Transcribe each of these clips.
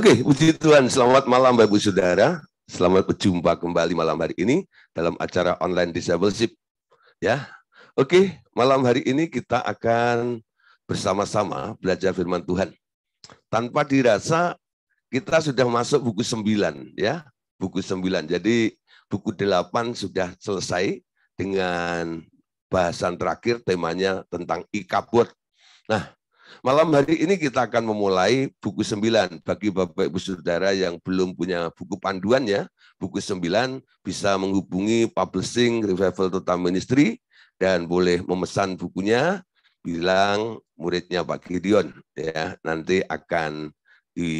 Oke, okay, puji Tuhan. Selamat malam Bapak Ibu Saudara. Selamat berjumpa kembali malam hari ini dalam acara online discipleship. Ya. Oke, okay, malam hari ini kita akan bersama-sama belajar firman Tuhan. Tanpa dirasa kita sudah masuk buku 9 ya, buku 9. Jadi buku 8 sudah selesai dengan bahasan terakhir temanya tentang ikabot. Nah, Malam hari ini kita akan memulai buku 9 bagi Bapak Ibu Saudara yang belum punya buku panduan ya. Buku 9 bisa menghubungi publishing Revival Total Ministry dan boleh memesan bukunya bilang muridnya Pak Gideon ya nanti akan di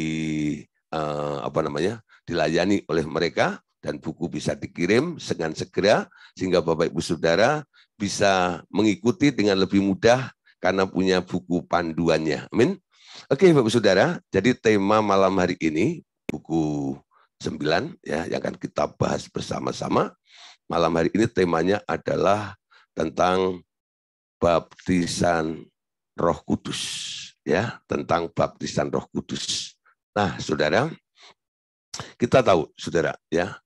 eh, apa namanya dilayani oleh mereka dan buku bisa dikirim dengan segera sehingga Bapak Ibu Saudara bisa mengikuti dengan lebih mudah karena punya buku panduannya. Amin. Oke, Bapak Saudara, jadi tema malam hari ini buku 9 ya yang akan kita bahas bersama-sama. Malam hari ini temanya adalah tentang baptisan Roh Kudus ya, tentang baptisan Roh Kudus. Nah, Saudara, kita tahu Saudara ya,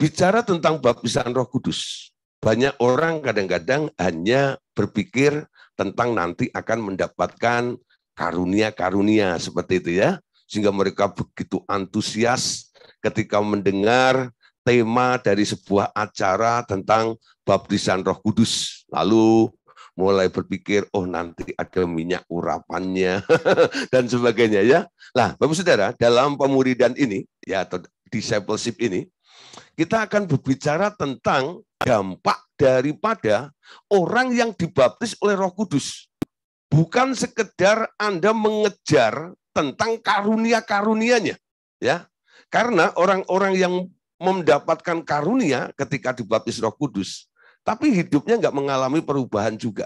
bicara tentang baptisan Roh Kudus, banyak orang kadang-kadang hanya berpikir tentang nanti akan mendapatkan karunia-karunia seperti itu ya. Sehingga mereka begitu antusias ketika mendengar tema dari sebuah acara tentang baptisan Roh Kudus. Lalu mulai berpikir, oh nanti ada minyak urapannya dan sebagainya ya. Nah, Bapak Saudara, dalam pemuridan ini ya atau discipleship ini, kita akan berbicara tentang dampak daripada orang yang dibaptis oleh Roh Kudus. Bukan sekedar Anda mengejar tentang karunia-karunianya, ya. Karena orang-orang yang mendapatkan karunia ketika dibaptis Roh Kudus, tapi hidupnya nggak mengalami perubahan juga.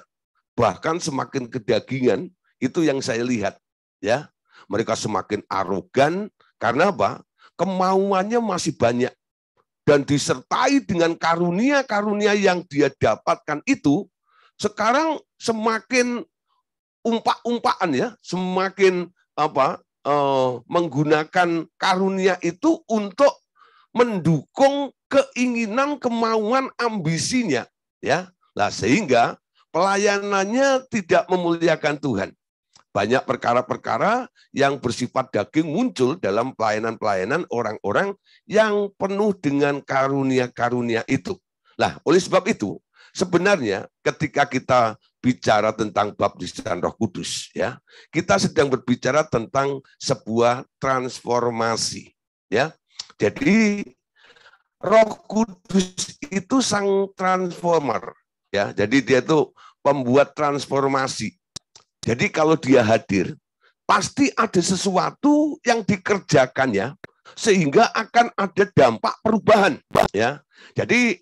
Bahkan semakin kedagingan, itu yang saya lihat, ya. Mereka semakin arogan karena apa? Kemauannya masih banyak, dan disertai dengan karunia-karunia yang dia dapatkan itu, sekarang semakin umpak-umpakan ya, semakin apa eh, menggunakan karunia itu untuk mendukung keinginan, kemauan, ambisinya ya. Lah sehingga pelayanannya tidak memuliakan Tuhan banyak perkara-perkara yang bersifat daging muncul dalam pelayanan-pelayanan orang-orang yang penuh dengan karunia-karunia itu. Nah, oleh sebab itu, sebenarnya ketika kita bicara tentang baptisan Roh Kudus ya. Kita sedang berbicara tentang sebuah transformasi ya. Jadi Roh Kudus itu sang transformer ya. Jadi dia itu pembuat transformasi. Jadi kalau dia hadir, pasti ada sesuatu yang dikerjakannya sehingga akan ada dampak perubahan ya. Jadi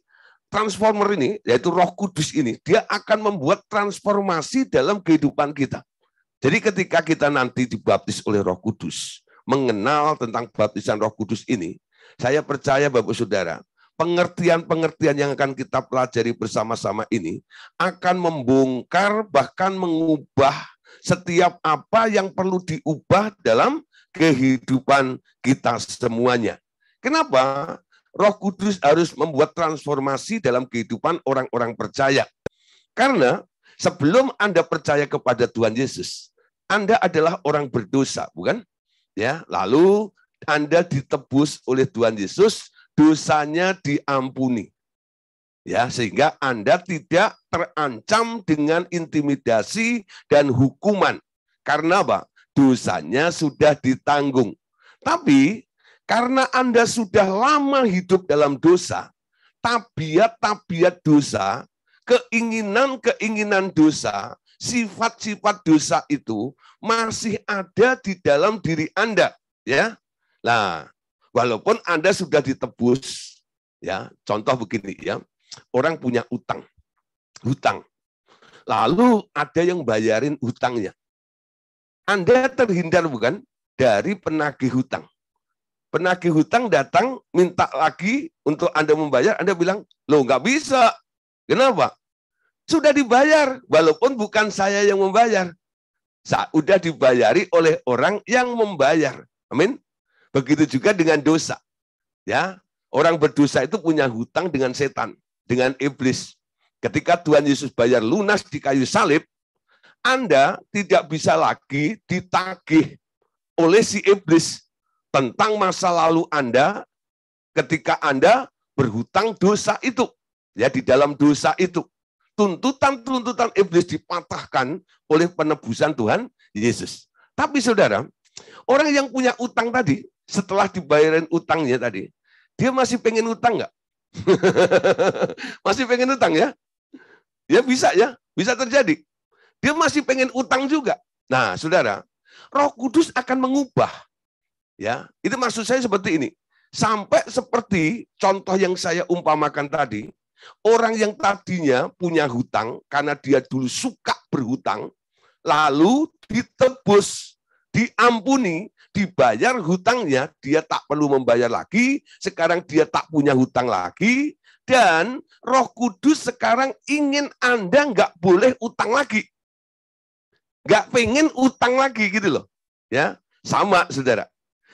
transformer ini yaitu Roh Kudus ini dia akan membuat transformasi dalam kehidupan kita. Jadi ketika kita nanti dibaptis oleh Roh Kudus, mengenal tentang baptisan Roh Kudus ini, saya percaya Bapak Saudara, pengertian-pengertian yang akan kita pelajari bersama-sama ini akan membongkar bahkan mengubah setiap apa yang perlu diubah dalam kehidupan kita semuanya. Kenapa? Roh Kudus harus membuat transformasi dalam kehidupan orang-orang percaya. Karena sebelum Anda percaya kepada Tuhan Yesus, Anda adalah orang berdosa, bukan? Ya, lalu Anda ditebus oleh Tuhan Yesus, dosanya diampuni. Ya, sehingga Anda tidak terancam dengan intimidasi dan hukuman. Karena apa? Dosanya sudah ditanggung. Tapi karena Anda sudah lama hidup dalam dosa, tabiat-tabiat dosa, keinginan-keinginan dosa, sifat-sifat dosa itu masih ada di dalam diri Anda, ya. Nah, walaupun Anda sudah ditebus, ya. Contoh begini ya. Orang punya utang hutang. Lalu ada yang bayarin hutangnya. Anda terhindar bukan dari penagih hutang. Penagih hutang datang minta lagi untuk Anda membayar, Anda bilang, lo nggak bisa." Kenapa? Sudah dibayar, walaupun bukan saya yang membayar. Sudah dibayari oleh orang yang membayar. Amin. Begitu juga dengan dosa. Ya, orang berdosa itu punya hutang dengan setan, dengan iblis. Ketika Tuhan Yesus bayar lunas di kayu salib, Anda tidak bisa lagi ditagih oleh si iblis tentang masa lalu Anda ketika Anda berhutang dosa itu. Ya, di dalam dosa itu. Tuntutan-tuntutan iblis dipatahkan oleh penebusan Tuhan Yesus. Tapi saudara, orang yang punya utang tadi, setelah dibayarin utangnya tadi, dia masih pengen utang nggak? masih pengen utang ya? Ya bisa ya, bisa terjadi. Dia masih pengen utang juga. Nah, saudara, Roh Kudus akan mengubah. Ya, itu maksud saya seperti ini. Sampai seperti contoh yang saya umpamakan tadi, orang yang tadinya punya hutang karena dia dulu suka berhutang, lalu ditebus, diampuni, dibayar hutangnya, dia tak perlu membayar lagi, sekarang dia tak punya hutang lagi, dan roh kudus sekarang ingin Anda nggak boleh utang lagi. Nggak pengen utang lagi gitu loh. ya Sama, saudara.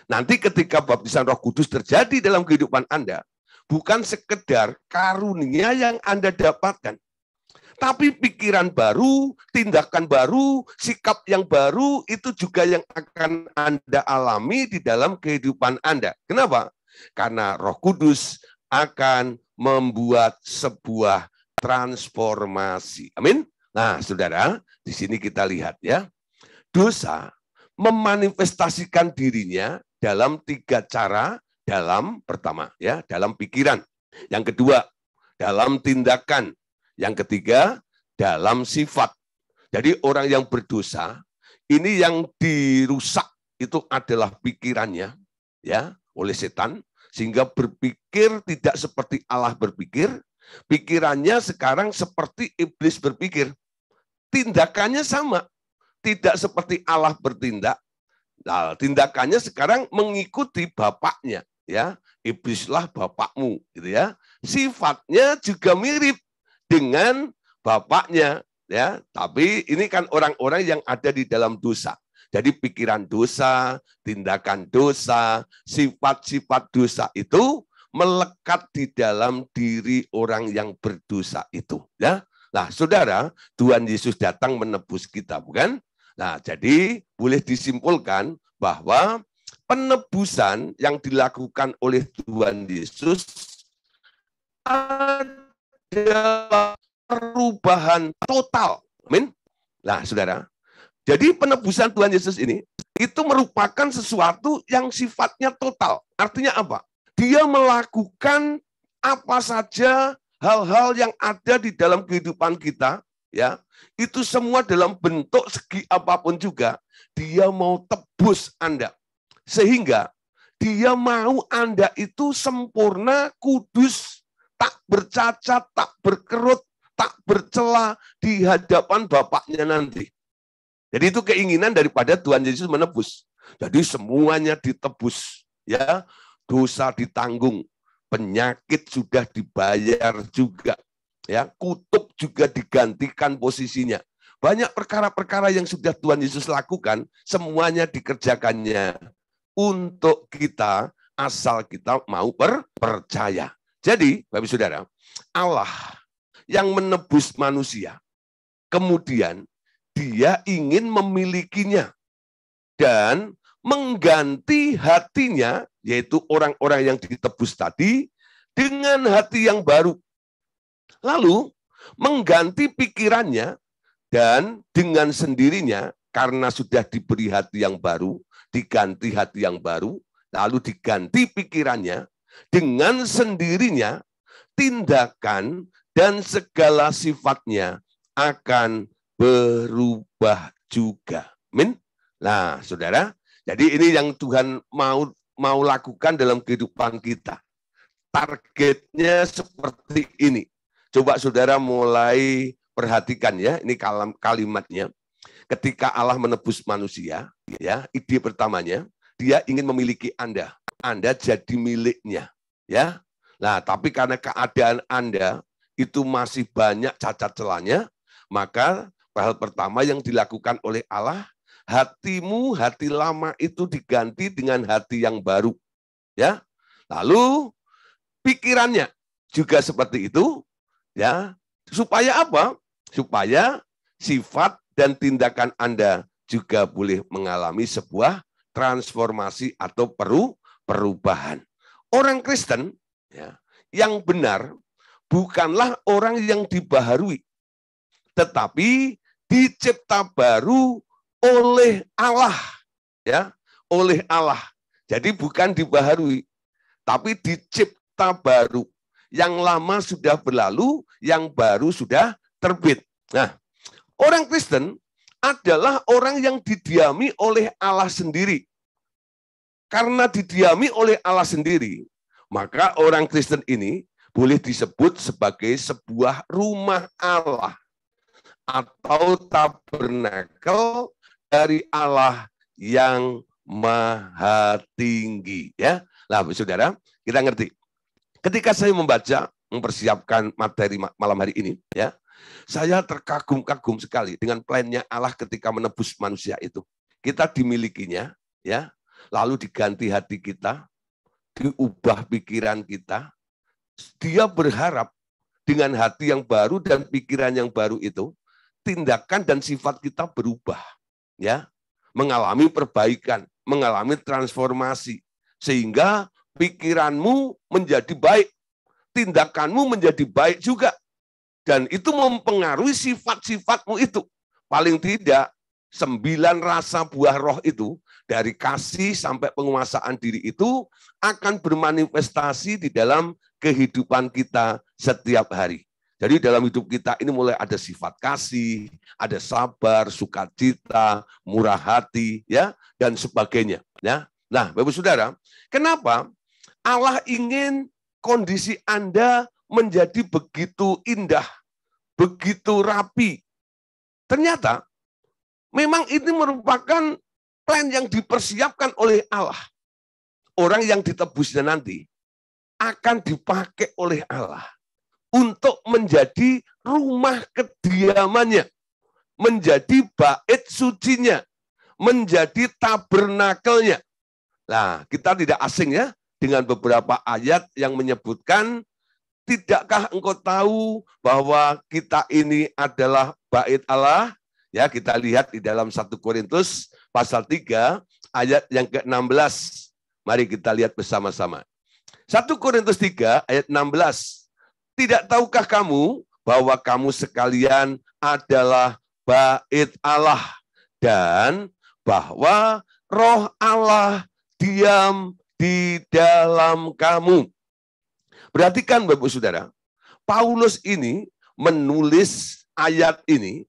Nanti ketika baptisan roh kudus terjadi dalam kehidupan Anda, bukan sekedar karunia yang Anda dapatkan, tapi pikiran baru, tindakan baru, sikap yang baru itu juga yang akan Anda alami di dalam kehidupan Anda. Kenapa? Karena Roh Kudus akan membuat sebuah transformasi. Amin. Nah, Saudara, di sini kita lihat ya. Dosa memanifestasikan dirinya dalam tiga cara dalam pertama ya, dalam pikiran. Yang kedua, dalam tindakan. Yang ketiga, dalam sifat. Jadi orang yang berdosa ini yang dirusak itu adalah pikirannya ya oleh setan. Sehingga berpikir tidak seperti Allah berpikir, pikirannya sekarang seperti iblis berpikir. Tindakannya sama, tidak seperti Allah bertindak. Nah, tindakannya sekarang mengikuti bapaknya, ya. Iblislah bapakmu, gitu ya. Sifatnya juga mirip dengan bapaknya, ya. Tapi ini kan orang-orang yang ada di dalam dosa. Jadi pikiran dosa, tindakan dosa, sifat-sifat dosa itu melekat di dalam diri orang yang berdosa itu. Ya, Nah, saudara, Tuhan Yesus datang menebus kita, bukan? Nah, jadi boleh disimpulkan bahwa penebusan yang dilakukan oleh Tuhan Yesus adalah perubahan total. Amin. Nah, saudara, jadi penebusan Tuhan Yesus ini itu merupakan sesuatu yang sifatnya total. Artinya apa? Dia melakukan apa saja hal-hal yang ada di dalam kehidupan kita, ya. Itu semua dalam bentuk segi apapun juga, dia mau tebus Anda. Sehingga dia mau Anda itu sempurna, kudus, tak bercacat, tak berkerut, tak bercela di hadapan Bapaknya nanti. Jadi itu keinginan daripada Tuhan Yesus menebus. Jadi semuanya ditebus, ya. Dosa ditanggung, penyakit sudah dibayar juga, ya. Kutub juga digantikan posisinya. Banyak perkara-perkara yang sudah Tuhan Yesus lakukan, semuanya dikerjakannya untuk kita asal kita mau percaya. Jadi, Bapak Saudara, Allah yang menebus manusia kemudian dia ingin memilikinya dan mengganti hatinya, yaitu orang-orang yang ditebus tadi, dengan hati yang baru. Lalu mengganti pikirannya dan dengan sendirinya karena sudah diberi hati yang baru, diganti hati yang baru, lalu diganti pikirannya dengan sendirinya tindakan dan segala sifatnya akan berubah juga. min. Nah, Saudara, jadi ini yang Tuhan mau mau lakukan dalam kehidupan kita. Targetnya seperti ini. Coba Saudara mulai perhatikan ya, ini kalam kalimatnya. Ketika Allah menebus manusia, ya, ide pertamanya, dia ingin memiliki Anda. Anda jadi miliknya, ya. Nah, tapi karena keadaan Anda itu masih banyak cacat celanya, maka Hal pertama yang dilakukan oleh Allah, hatimu, hati lama itu diganti dengan hati yang baru. Ya. Lalu pikirannya juga seperti itu, ya. Supaya apa? Supaya sifat dan tindakan Anda juga boleh mengalami sebuah transformasi atau peru perubahan. Orang Kristen ya, yang benar bukanlah orang yang dibaharui, tetapi dicipta baru oleh Allah ya oleh Allah jadi bukan dibaharui tapi dicipta baru yang lama sudah berlalu yang baru sudah terbit nah orang Kristen adalah orang yang didiami oleh Allah sendiri karena didiami oleh Allah sendiri maka orang Kristen ini boleh disebut sebagai sebuah rumah Allah atau tabernakel dari Allah yang maha tinggi ya. Lah Saudara, kita ngerti. Ketika saya membaca mempersiapkan materi malam hari ini ya, saya terkagum-kagum sekali dengan plannya Allah ketika menebus manusia itu. Kita dimilikinya ya, lalu diganti hati kita, diubah pikiran kita. Dia berharap dengan hati yang baru dan pikiran yang baru itu tindakan dan sifat kita berubah, ya, mengalami perbaikan, mengalami transformasi, sehingga pikiranmu menjadi baik, tindakanmu menjadi baik juga, dan itu mempengaruhi sifat-sifatmu itu. Paling tidak sembilan rasa buah roh itu dari kasih sampai penguasaan diri itu akan bermanifestasi di dalam kehidupan kita setiap hari. Jadi dalam hidup kita ini mulai ada sifat kasih, ada sabar, sukacita, murah hati, ya dan sebagainya. Ya. Nah, Bapak Saudara, kenapa Allah ingin kondisi Anda menjadi begitu indah, begitu rapi? Ternyata memang ini merupakan plan yang dipersiapkan oleh Allah. Orang yang ditebusnya nanti akan dipakai oleh Allah untuk menjadi rumah kediamannya, menjadi bait sucinya, menjadi tabernakelnya. Nah, kita tidak asing ya dengan beberapa ayat yang menyebutkan tidakkah engkau tahu bahwa kita ini adalah bait Allah? Ya, kita lihat di dalam 1 Korintus pasal 3 ayat yang ke-16. Mari kita lihat bersama-sama. 1 Korintus 3 ayat 16. Tidak tahukah kamu bahwa kamu sekalian adalah bait Allah dan bahwa roh Allah diam di dalam kamu. Perhatikan Bapak Saudara, Paulus ini menulis ayat ini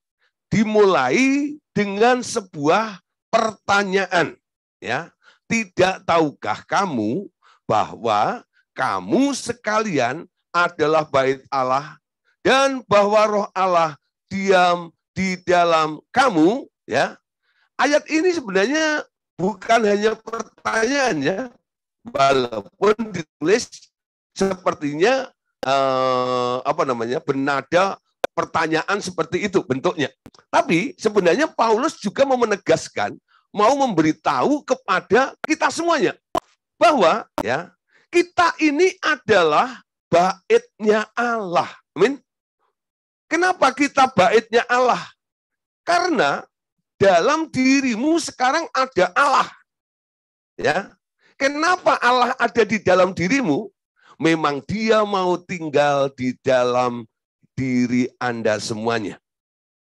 dimulai dengan sebuah pertanyaan ya. Tidak tahukah kamu bahwa kamu sekalian adalah bait Allah dan bahwa roh Allah diam di dalam kamu ya. Ayat ini sebenarnya bukan hanya pertanyaan ya. Walaupun ditulis sepertinya eh, apa namanya? benada pertanyaan seperti itu bentuknya. Tapi sebenarnya Paulus juga mau menegaskan, mau memberitahu kepada kita semuanya bahwa ya, kita ini adalah baitnya Allah. Amin. Kenapa kita baitnya Allah? Karena dalam dirimu sekarang ada Allah. Ya. Kenapa Allah ada di dalam dirimu? Memang dia mau tinggal di dalam diri Anda semuanya.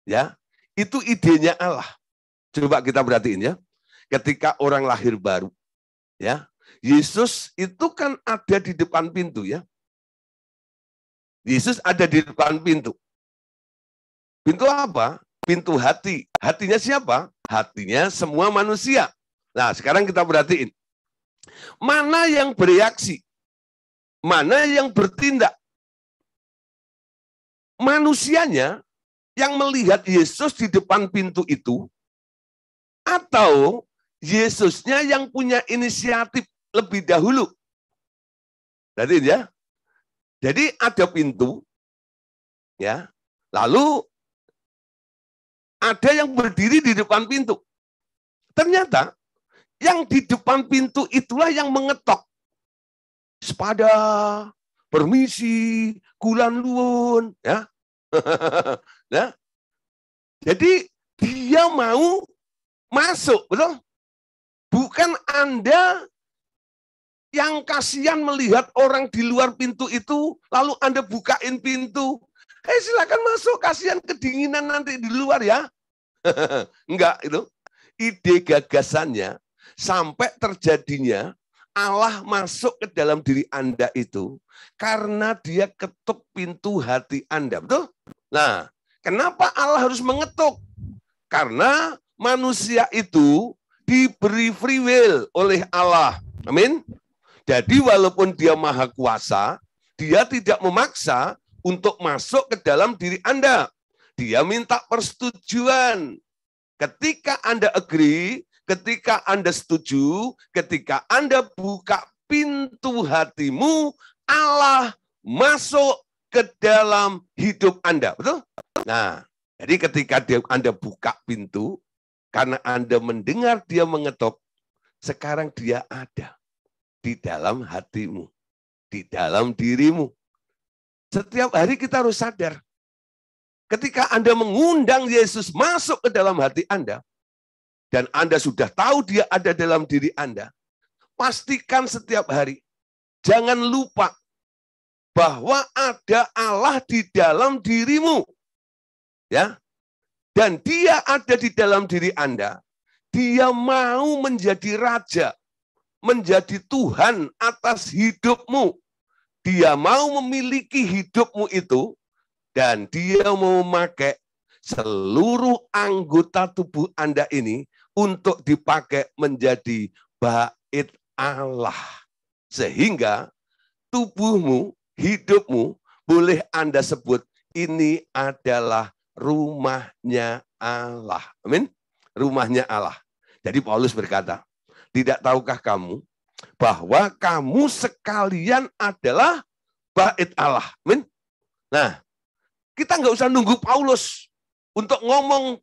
Ya. Itu idenya Allah. Coba kita perhatiin ya. Ketika orang lahir baru, ya. Yesus itu kan ada di depan pintu ya. Yesus ada di depan pintu. Pintu apa? Pintu hati. Hatinya siapa? Hatinya semua manusia. Nah, sekarang kita perhatiin. Mana yang bereaksi? Mana yang bertindak? Manusianya yang melihat Yesus di depan pintu itu atau Yesusnya yang punya inisiatif lebih dahulu. Jadi ya, jadi ada pintu, ya. Lalu ada yang berdiri di depan pintu. Ternyata yang di depan pintu itulah yang mengetok. Sepada, permisi, kulan luun, ya. ya. jadi dia mau masuk, betul? Bukan Anda yang kasihan melihat orang di luar pintu itu, lalu Anda bukain pintu. Eh silakan masuk, kasihan kedinginan nanti di luar ya. Enggak itu. Ide gagasannya sampai terjadinya Allah masuk ke dalam diri Anda itu karena dia ketuk pintu hati Anda, betul? Nah, kenapa Allah harus mengetuk? Karena manusia itu diberi free will oleh Allah. Amin. Jadi walaupun dia maha kuasa, dia tidak memaksa untuk masuk ke dalam diri Anda. Dia minta persetujuan. Ketika Anda agree, ketika Anda setuju, ketika Anda buka pintu hatimu, Allah masuk ke dalam hidup Anda. Betul? Nah, jadi ketika dia, Anda buka pintu, karena Anda mendengar dia mengetuk, sekarang dia ada di dalam hatimu, di dalam dirimu. Setiap hari kita harus sadar. Ketika Anda mengundang Yesus masuk ke dalam hati Anda, dan Anda sudah tahu dia ada dalam diri Anda, pastikan setiap hari, jangan lupa bahwa ada Allah di dalam dirimu. Ya. Dan dia ada di dalam diri Anda. Dia mau menjadi raja menjadi Tuhan atas hidupmu. Dia mau memiliki hidupmu itu dan dia mau memakai seluruh anggota tubuh Anda ini untuk dipakai menjadi bait Allah. Sehingga tubuhmu, hidupmu boleh Anda sebut ini adalah rumahnya Allah. Amin. Rumahnya Allah. Jadi Paulus berkata, tidak tahukah kamu bahwa kamu sekalian adalah bait Allah. Min? Nah, kita nggak usah nunggu Paulus untuk ngomong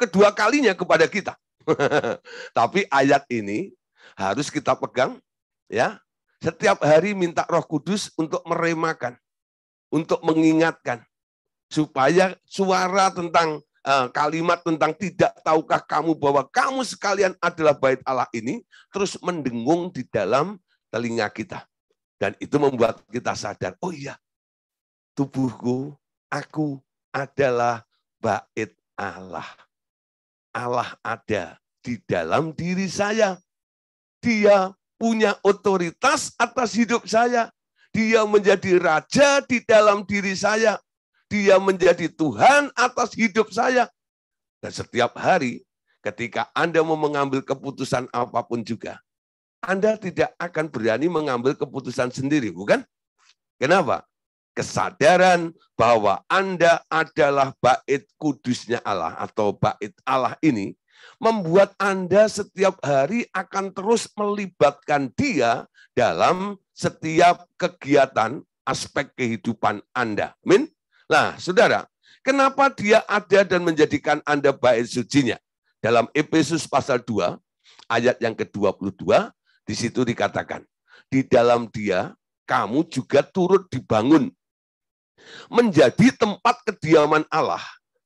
kedua kalinya kepada kita. Tapi ayat ini harus kita pegang ya. Setiap hari minta Roh Kudus untuk meremakan, untuk mengingatkan supaya suara tentang Eh, kalimat tentang tidak tahukah kamu bahwa kamu sekalian adalah bait Allah ini terus mendengung di dalam telinga kita. Dan itu membuat kita sadar, oh iya, tubuhku, aku adalah bait Allah. Allah ada di dalam diri saya. Dia punya otoritas atas hidup saya. Dia menjadi raja di dalam diri saya dia menjadi Tuhan atas hidup saya. Dan setiap hari ketika Anda mau mengambil keputusan apapun juga, Anda tidak akan berani mengambil keputusan sendiri, bukan? Kenapa? Kesadaran bahwa Anda adalah bait kudusnya Allah atau bait Allah ini membuat Anda setiap hari akan terus melibatkan dia dalam setiap kegiatan aspek kehidupan Anda. Amin. Nah, saudara, kenapa dia ada dan menjadikan Anda baik sucinya? Dalam Efesus pasal 2, ayat yang ke-22, di situ dikatakan, di dalam dia kamu juga turut dibangun menjadi tempat kediaman Allah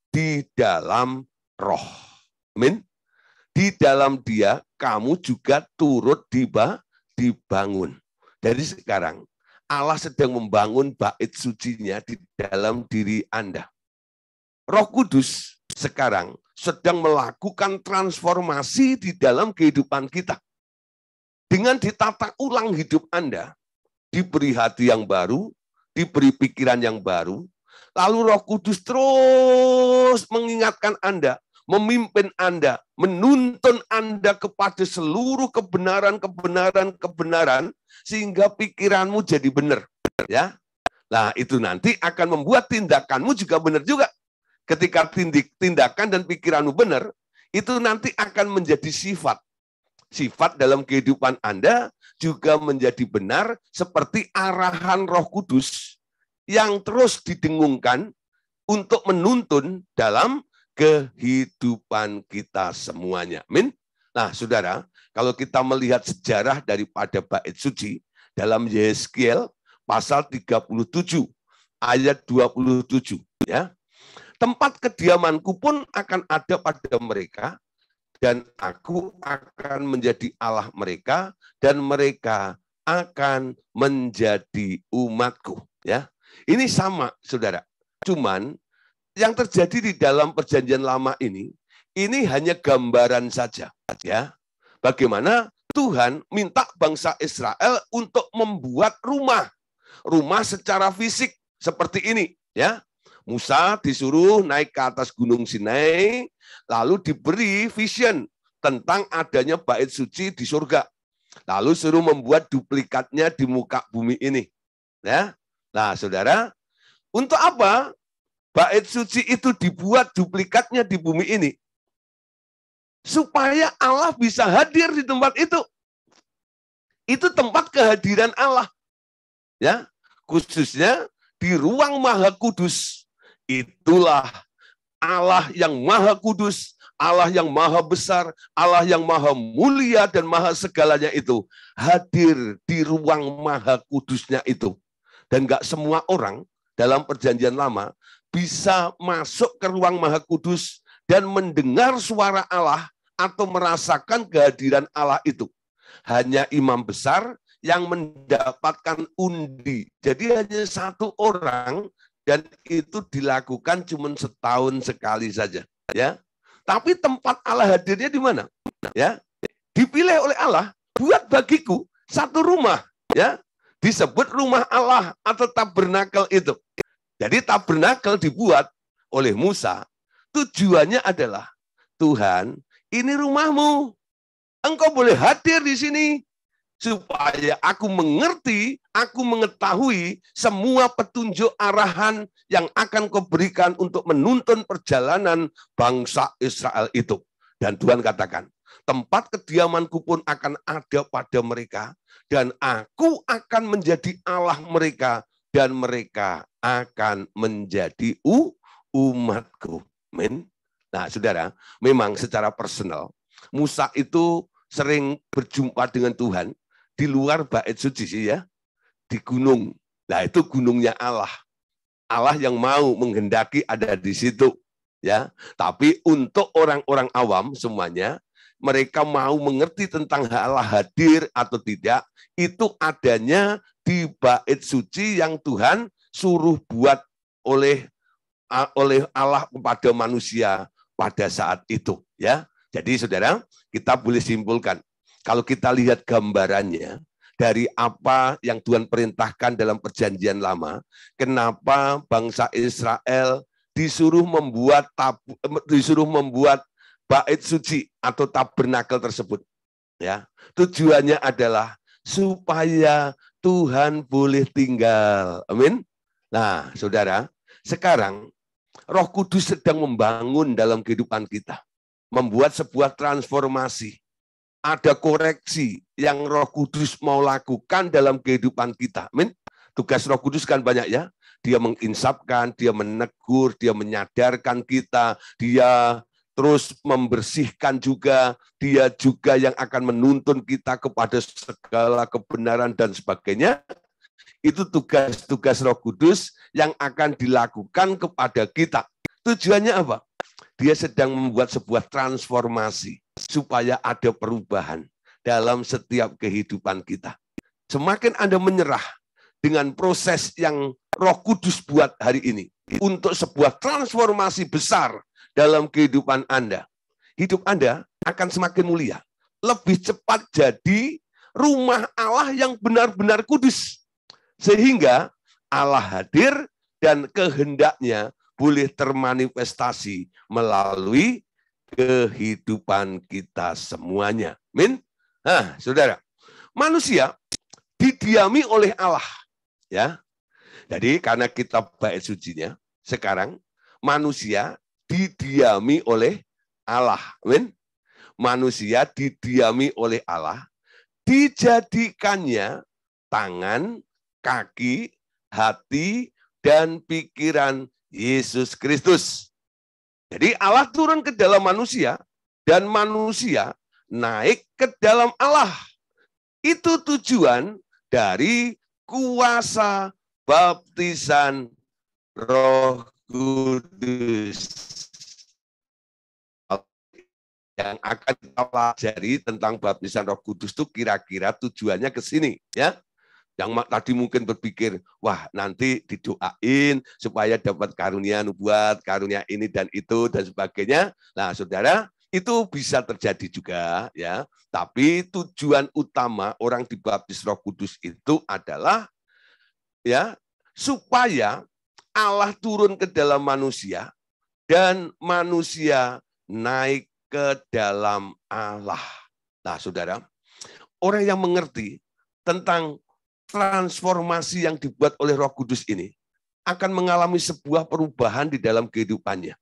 di dalam roh. Amin. Di dalam dia kamu juga turut dibangun. Jadi sekarang Allah sedang membangun bait sucinya di dalam diri Anda. Roh Kudus sekarang sedang melakukan transformasi di dalam kehidupan kita. Dengan ditata ulang hidup Anda, diberi hati yang baru, diberi pikiran yang baru, lalu Roh Kudus terus mengingatkan Anda memimpin Anda, menuntun Anda kepada seluruh kebenaran, kebenaran, kebenaran, sehingga pikiranmu jadi benar. Ya, Nah itu nanti akan membuat tindakanmu juga benar juga. Ketika tindik, tindakan dan pikiranmu benar, itu nanti akan menjadi sifat. Sifat dalam kehidupan Anda juga menjadi benar seperti arahan roh kudus yang terus didengungkan untuk menuntun dalam kehidupan kita semuanya. Amin. Nah, saudara, kalau kita melihat sejarah daripada bait suci dalam Yeskiel pasal 37 ayat 27 ya. Tempat kediamanku pun akan ada pada mereka dan aku akan menjadi Allah mereka dan mereka akan menjadi umatku ya. Ini sama saudara. Cuman yang terjadi di dalam perjanjian lama ini ini hanya gambaran saja ya bagaimana Tuhan minta bangsa Israel untuk membuat rumah rumah secara fisik seperti ini ya Musa disuruh naik ke atas gunung Sinai lalu diberi vision tentang adanya bait suci di surga lalu suruh membuat duplikatnya di muka bumi ini ya nah saudara untuk apa bait suci itu dibuat duplikatnya di bumi ini supaya Allah bisa hadir di tempat itu. Itu tempat kehadiran Allah. Ya, khususnya di ruang Maha Kudus. Itulah Allah yang Maha Kudus, Allah yang Maha Besar, Allah yang Maha Mulia dan Maha segalanya itu hadir di ruang Maha Kudusnya itu. Dan gak semua orang dalam perjanjian lama bisa masuk ke ruang maha kudus dan mendengar suara Allah atau merasakan kehadiran Allah itu. Hanya imam besar yang mendapatkan undi. Jadi hanya satu orang dan itu dilakukan cuma setahun sekali saja, ya. Tapi tempat Allah hadirnya di mana? Ya. Dipilih oleh Allah buat bagiku satu rumah, ya disebut rumah Allah atau tabernakel itu. Jadi tabernakel dibuat oleh Musa, tujuannya adalah Tuhan, ini rumahmu. Engkau boleh hadir di sini supaya aku mengerti, aku mengetahui semua petunjuk arahan yang akan kau berikan untuk menuntun perjalanan bangsa Israel itu. Dan Tuhan katakan, Tempat kediamanku pun akan ada pada mereka, dan aku akan menjadi Allah mereka, dan mereka akan menjadi umatku. Amin. Nah, saudara, memang secara personal, Musa itu sering berjumpa dengan Tuhan di luar bait suci sih ya, di gunung. Nah, itu gunungnya Allah. Allah yang mau menghendaki ada di situ ya. Tapi untuk orang-orang awam semuanya mereka mau mengerti tentang hal hadir atau tidak, itu adanya di bait suci yang Tuhan suruh buat oleh oleh Allah kepada manusia pada saat itu ya. Jadi Saudara, kita boleh simpulkan kalau kita lihat gambarannya dari apa yang Tuhan perintahkan dalam perjanjian lama, kenapa bangsa Israel disuruh membuat tabu, eh, disuruh membuat bait suci atau tabernakel tersebut. Ya, tujuannya adalah supaya Tuhan boleh tinggal. Amin. Nah, Saudara, sekarang Roh Kudus sedang membangun dalam kehidupan kita, membuat sebuah transformasi. Ada koreksi yang Roh Kudus mau lakukan dalam kehidupan kita. Amin. Tugas Roh Kudus kan banyak ya. Dia menginsapkan, dia menegur, dia menyadarkan kita, dia terus membersihkan juga, dia juga yang akan menuntun kita kepada segala kebenaran dan sebagainya. Itu tugas-tugas Roh Kudus yang akan dilakukan kepada kita. Tujuannya apa? Dia sedang membuat sebuah transformasi supaya ada perubahan dalam setiap kehidupan kita. Semakin Anda menyerah dengan proses yang Roh Kudus buat hari ini untuk sebuah transformasi besar dalam kehidupan Anda. Hidup Anda akan semakin mulia. Lebih cepat jadi rumah Allah yang benar-benar kudus. Sehingga Allah hadir dan kehendaknya boleh termanifestasi melalui kehidupan kita semuanya. Min? Nah, saudara, manusia didiami oleh Allah. Ya, Jadi karena kita baik sucinya, sekarang manusia didiami oleh Allah. Amin. Manusia didiami oleh Allah, dijadikannya tangan, kaki, hati, dan pikiran Yesus Kristus. Jadi Allah turun ke dalam manusia dan manusia naik ke dalam Allah. Itu tujuan dari kuasa baptisan Roh Kudus. kita pelajari tentang baptisan Roh Kudus itu kira-kira tujuannya ke sini, ya. Yang tadi mungkin berpikir, wah nanti didoain supaya dapat karunia nubuat, karunia ini dan itu dan sebagainya. Nah, saudara, itu bisa terjadi juga ya. Tapi tujuan utama orang dibaptis Roh Kudus itu adalah ya supaya Allah turun ke dalam manusia dan manusia naik ke dalam Allah. Nah, saudara, orang yang mengerti tentang transformasi yang dibuat oleh Roh Kudus ini akan mengalami sebuah perubahan di dalam kehidupannya.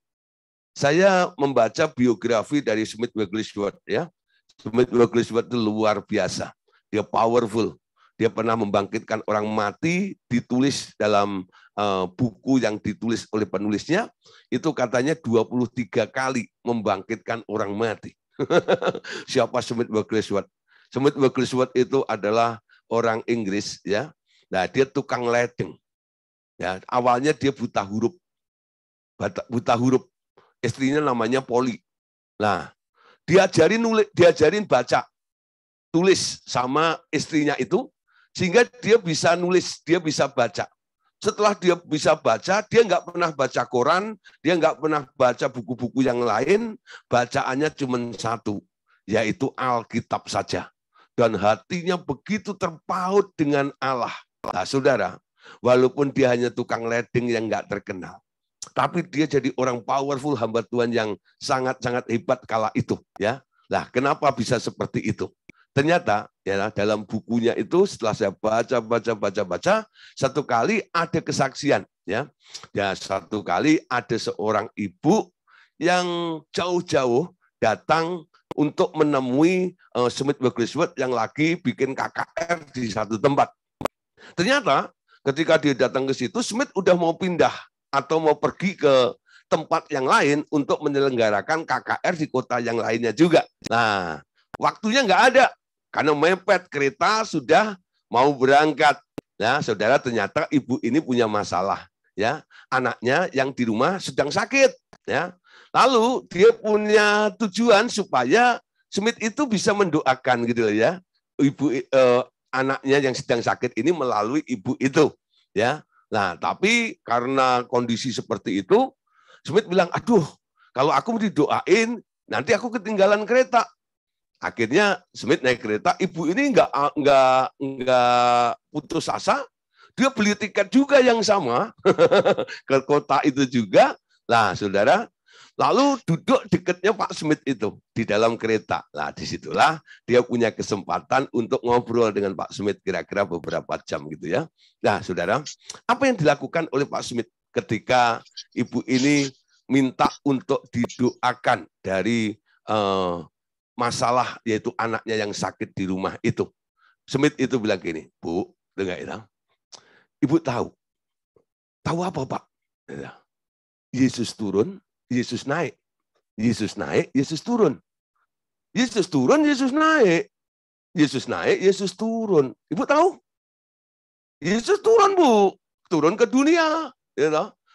Saya membaca biografi dari Smith Wigglesworth ya. Smith Wigglesworth itu luar biasa. Dia powerful. Dia pernah membangkitkan orang mati ditulis dalam Eh, buku yang ditulis oleh penulisnya itu katanya 23 kali membangkitkan orang mati. Siapa Smith Wigglesworth? Smith Wigglesworth itu adalah orang Inggris ya. Nah, dia tukang lighting Ya, awalnya dia buta huruf. Buta huruf. Istrinya namanya Polly. Nah, diajarin nulis, diajarin baca, tulis sama istrinya itu sehingga dia bisa nulis, dia bisa baca setelah dia bisa baca, dia nggak pernah baca koran, dia nggak pernah baca buku-buku yang lain, bacaannya cuma satu, yaitu Alkitab saja. Dan hatinya begitu terpaut dengan Allah. Nah, saudara, walaupun dia hanya tukang leding yang nggak terkenal, tapi dia jadi orang powerful hamba Tuhan yang sangat-sangat hebat kala itu. ya. lah kenapa bisa seperti itu? Ternyata ya dalam bukunya itu setelah saya baca baca baca baca satu kali ada kesaksian ya ya satu kali ada seorang ibu yang jauh-jauh datang untuk menemui uh, Smith Wigglesworth yang lagi bikin KKR di satu tempat. Ternyata ketika dia datang ke situ Smith udah mau pindah atau mau pergi ke tempat yang lain untuk menyelenggarakan KKR di kota yang lainnya juga. Nah, waktunya nggak ada karena mepet kereta sudah mau berangkat. ya saudara ternyata ibu ini punya masalah. Ya, anaknya yang di rumah sedang sakit. Ya, lalu dia punya tujuan supaya Smith itu bisa mendoakan gitu ya, ibu eh, anaknya yang sedang sakit ini melalui ibu itu. Ya, nah tapi karena kondisi seperti itu, Smith bilang, aduh, kalau aku didoain nanti aku ketinggalan kereta. Akhirnya Smith naik kereta, ibu ini enggak enggak enggak putus asa, dia beli tiket juga yang sama ke kota itu juga. Lah, saudara, lalu duduk dekatnya Pak Smith itu di dalam kereta. Lah, disitulah dia punya kesempatan untuk ngobrol dengan Pak Smith kira-kira beberapa jam gitu ya. Nah, saudara, apa yang dilakukan oleh Pak Smith ketika ibu ini minta untuk didoakan dari uh, masalah yaitu anaknya yang sakit di rumah itu. Smith itu bilang gini, Bu, dengar ya. Ibu tahu. Tahu apa, Pak? Yesus turun, Yesus naik. Yesus naik, Yesus turun. Yesus turun, Yesus naik. Yesus naik, Yesus turun. Ibu tahu? Yesus turun, Bu. Turun ke dunia.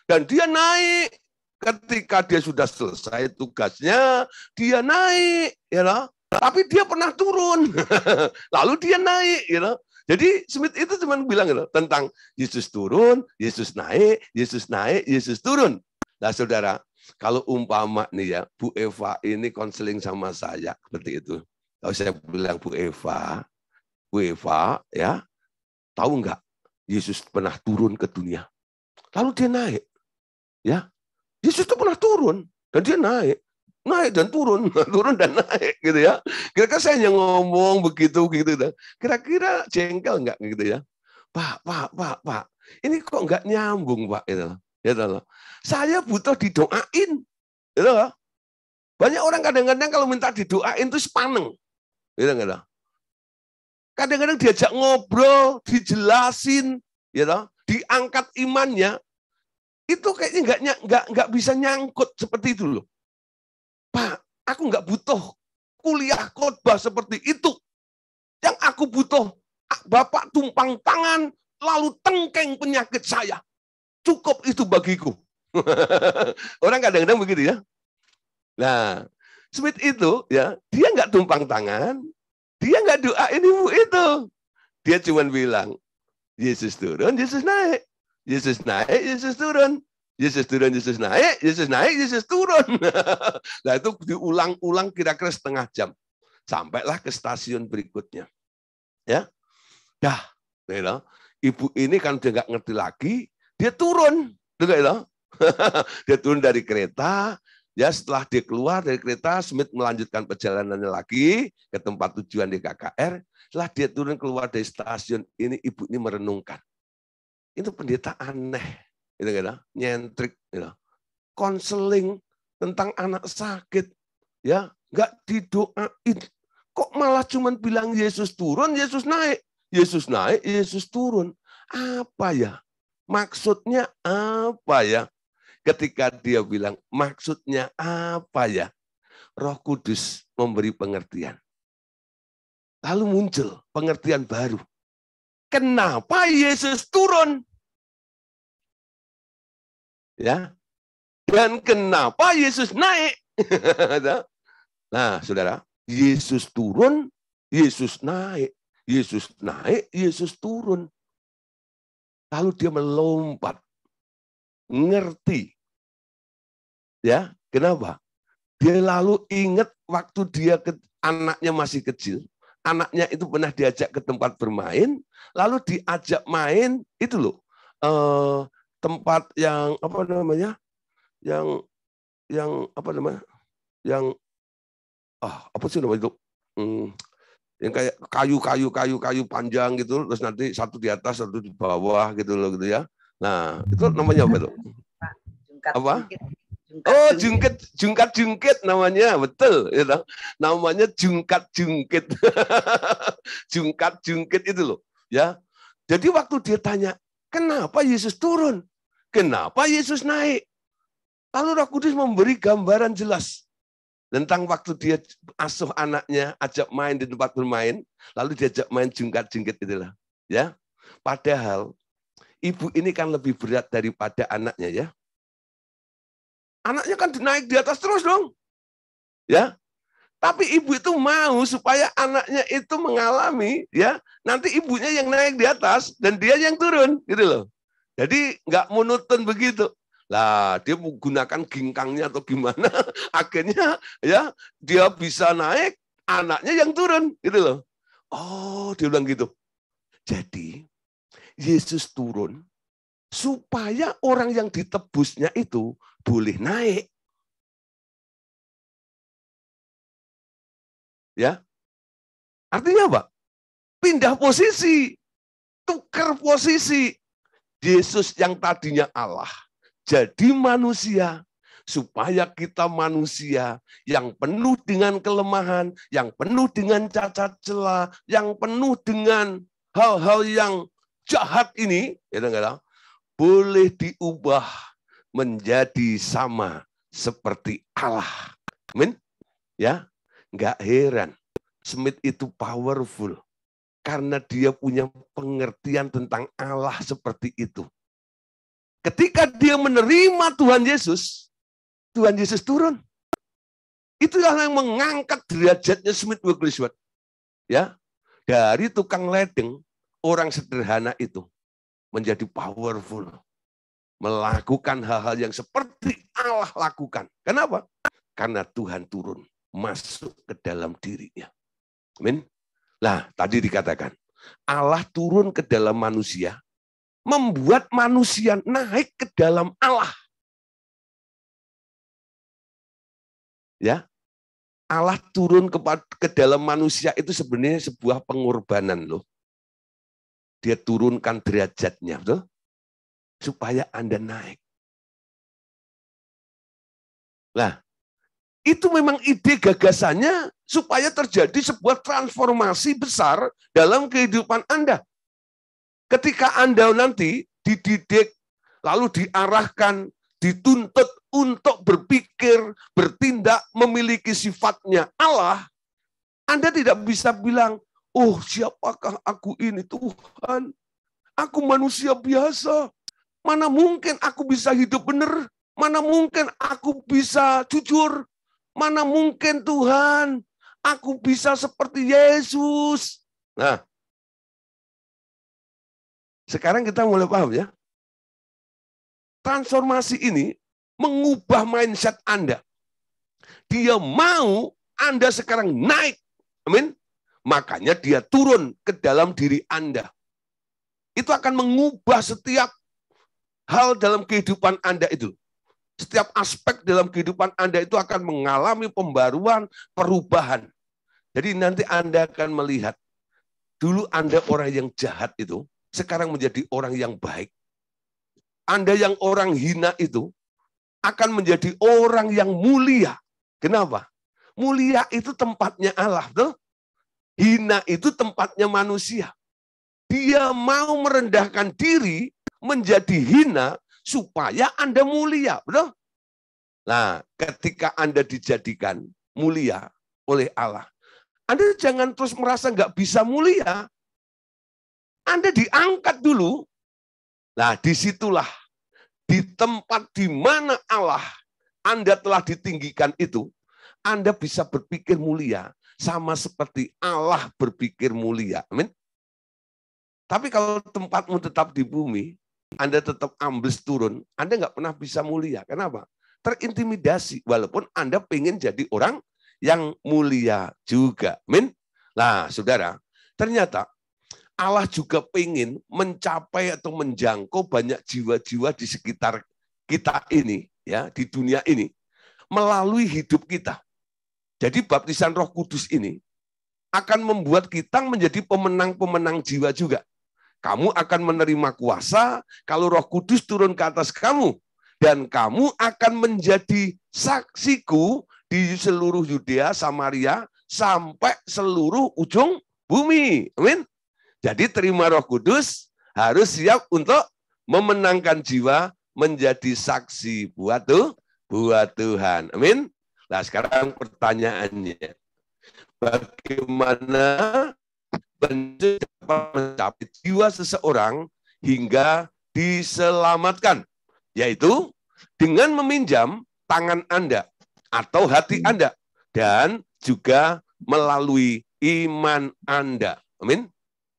Dan dia naik. Ketika dia sudah selesai tugasnya, dia naik, ya lah. Tapi dia pernah turun, lalu dia naik, ya lah. Jadi Smith itu cuma bilang gitu, tentang Yesus turun, Yesus naik, Yesus naik, Yesus turun. Nah saudara, kalau umpama nih ya, Bu Eva ini konseling sama saya seperti itu. Kalau saya bilang Bu Eva, Bu Eva ya, tahu nggak Yesus pernah turun ke dunia. Lalu dia naik. Ya, Yesus itu pernah turun dan dia naik naik dan turun, turun dan naik gitu ya. Kira-kira saya hanya ngomong begitu gitu. Kira-kira jengkel nggak gitu ya? Pak, pak, pak, pak. Ini kok nggak nyambung pak itu Ya gitu loh. Saya butuh didoain. Gitu loh. Banyak orang kadang-kadang kalau minta didoain itu sepaneng. Gitu enggak Kadang-kadang diajak ngobrol, dijelasin, gitu, diangkat imannya, itu kayaknya nggak nggak nggak bisa nyangkut seperti itu loh. Pak, aku nggak butuh kuliah khotbah seperti itu. Yang aku butuh ah, Bapak tumpang tangan lalu tengkeng penyakit saya. Cukup itu bagiku. Orang kadang-kadang begitu ya. Nah, Smith itu ya dia nggak tumpang tangan, dia nggak doain ibu itu. Dia cuma bilang, Yesus turun, Yesus naik. Yesus naik, Yesus turun. Yesus turun, Yesus naik, Yesus naik, Yesus turun. nah itu diulang-ulang kira-kira setengah jam. Sampailah ke stasiun berikutnya. Ya, dah, you gitu ibu ini kan udah nggak ngerti lagi, dia turun, you gitu dia turun dari kereta, ya setelah dia keluar dari kereta, Smith melanjutkan perjalanannya lagi ke tempat tujuan di KKR. Setelah dia turun keluar dari stasiun ini, ibu ini merenungkan itu pendeta aneh gitu gitu nyentrik gitu konseling tentang anak sakit ya nggak didoain kok malah cuman bilang Yesus turun Yesus naik Yesus naik Yesus turun apa ya maksudnya apa ya ketika dia bilang maksudnya apa ya Roh Kudus memberi pengertian lalu muncul pengertian baru kenapa Yesus turun Ya. Dan kenapa Yesus naik? nah, Saudara, Yesus turun, Yesus naik, Yesus naik, Yesus turun. Lalu dia melompat. Ngerti. Ya, kenapa? Dia lalu ingat waktu dia ke, anaknya masih kecil, anaknya itu pernah diajak ke tempat bermain, lalu diajak main itu loh. Eh, tempat yang apa namanya yang yang apa namanya yang ah apa sih namanya itu hmm, yang kayak kayu kayu kayu kayu panjang gitu terus nanti satu di atas satu di bawah gitu loh gitu ya nah itu namanya apa itu jungkat, apa jungkat, oh jungkit jungkat jungkit namanya betul ya know? namanya jungkat jungkit jungkat jungkit itu loh ya jadi waktu dia tanya kenapa Yesus turun Kenapa Yesus naik? Lalu Roh Kudus memberi gambaran jelas tentang waktu dia asuh anaknya, ajak main di tempat bermain, lalu diajak main jungkat-jungkit itulah, ya. Padahal ibu ini kan lebih berat daripada anaknya ya. Anaknya kan dinaik di atas terus dong. Ya. Tapi ibu itu mau supaya anaknya itu mengalami ya, nanti ibunya yang naik di atas dan dia yang turun gitu loh. Jadi nggak monoton begitu. Lah dia menggunakan gingkangnya atau gimana, akhirnya ya dia bisa naik, anaknya yang turun gitu loh. Oh dia bilang gitu. Jadi Yesus turun supaya orang yang ditebusnya itu boleh naik. Ya, artinya apa? Pindah posisi, tukar posisi. Yesus yang tadinya Allah jadi manusia supaya kita manusia yang penuh dengan kelemahan, yang penuh dengan cacat celah, yang penuh dengan hal-hal yang jahat ini, ya enggak boleh diubah menjadi sama seperti Allah. Amin. Ya, enggak heran. Smith itu powerful karena dia punya pengertian tentang Allah seperti itu. Ketika dia menerima Tuhan Yesus, Tuhan Yesus turun. Itulah yang mengangkat derajatnya Smith Wigglesworth. Ya, dari tukang ledeng, orang sederhana itu menjadi powerful. Melakukan hal-hal yang seperti Allah lakukan. Kenapa? Karena Tuhan turun masuk ke dalam dirinya. Amin. Nah, tadi dikatakan Allah turun ke dalam manusia, membuat manusia naik ke dalam Allah. Ya. Allah turun ke, ke dalam manusia itu sebenarnya sebuah pengorbanan loh. Dia turunkan derajatnya, betul? Supaya Anda naik. Lah, itu memang ide gagasannya supaya terjadi sebuah transformasi besar dalam kehidupan Anda. Ketika Anda nanti dididik, lalu diarahkan, dituntut untuk berpikir, bertindak, memiliki sifatnya Allah, Anda tidak bisa bilang, oh siapakah aku ini Tuhan? Aku manusia biasa. Mana mungkin aku bisa hidup benar? Mana mungkin aku bisa jujur? Mana mungkin Tuhan, aku bisa seperti Yesus. Nah, sekarang kita mulai paham ya. Transformasi ini mengubah mindset Anda. Dia mau Anda sekarang naik. Amin. Makanya dia turun ke dalam diri Anda. Itu akan mengubah setiap hal dalam kehidupan Anda itu setiap aspek dalam kehidupan Anda itu akan mengalami pembaruan, perubahan. Jadi nanti Anda akan melihat, dulu Anda orang yang jahat itu, sekarang menjadi orang yang baik. Anda yang orang hina itu, akan menjadi orang yang mulia. Kenapa? Mulia itu tempatnya Allah. Betul? Hina itu tempatnya manusia. Dia mau merendahkan diri menjadi hina supaya Anda mulia, betul? Nah, ketika Anda dijadikan mulia oleh Allah, Anda jangan terus merasa nggak bisa mulia. Anda diangkat dulu. Nah, disitulah di tempat di mana Allah Anda telah ditinggikan itu, Anda bisa berpikir mulia sama seperti Allah berpikir mulia. Amin. Tapi kalau tempatmu tetap di bumi, anda tetap ambles turun, Anda nggak pernah bisa mulia. Kenapa? Terintimidasi, walaupun Anda pengen jadi orang yang mulia juga. Min? Nah, saudara, ternyata Allah juga pengen mencapai atau menjangkau banyak jiwa-jiwa di sekitar kita ini, ya di dunia ini, melalui hidup kita. Jadi baptisan roh kudus ini akan membuat kita menjadi pemenang-pemenang jiwa juga. Kamu akan menerima kuasa kalau Roh Kudus turun ke atas kamu dan kamu akan menjadi saksiku di seluruh Yudea, Samaria sampai seluruh ujung bumi. Amin. Jadi terima Roh Kudus harus siap untuk memenangkan jiwa menjadi saksi buat tuh buat Tuhan. Amin. Nah, sekarang pertanyaannya. Bagaimana banjir dapat mencapai jiwa seseorang hingga diselamatkan, yaitu dengan meminjam tangan Anda atau hati Anda dan juga melalui iman Anda. Amin.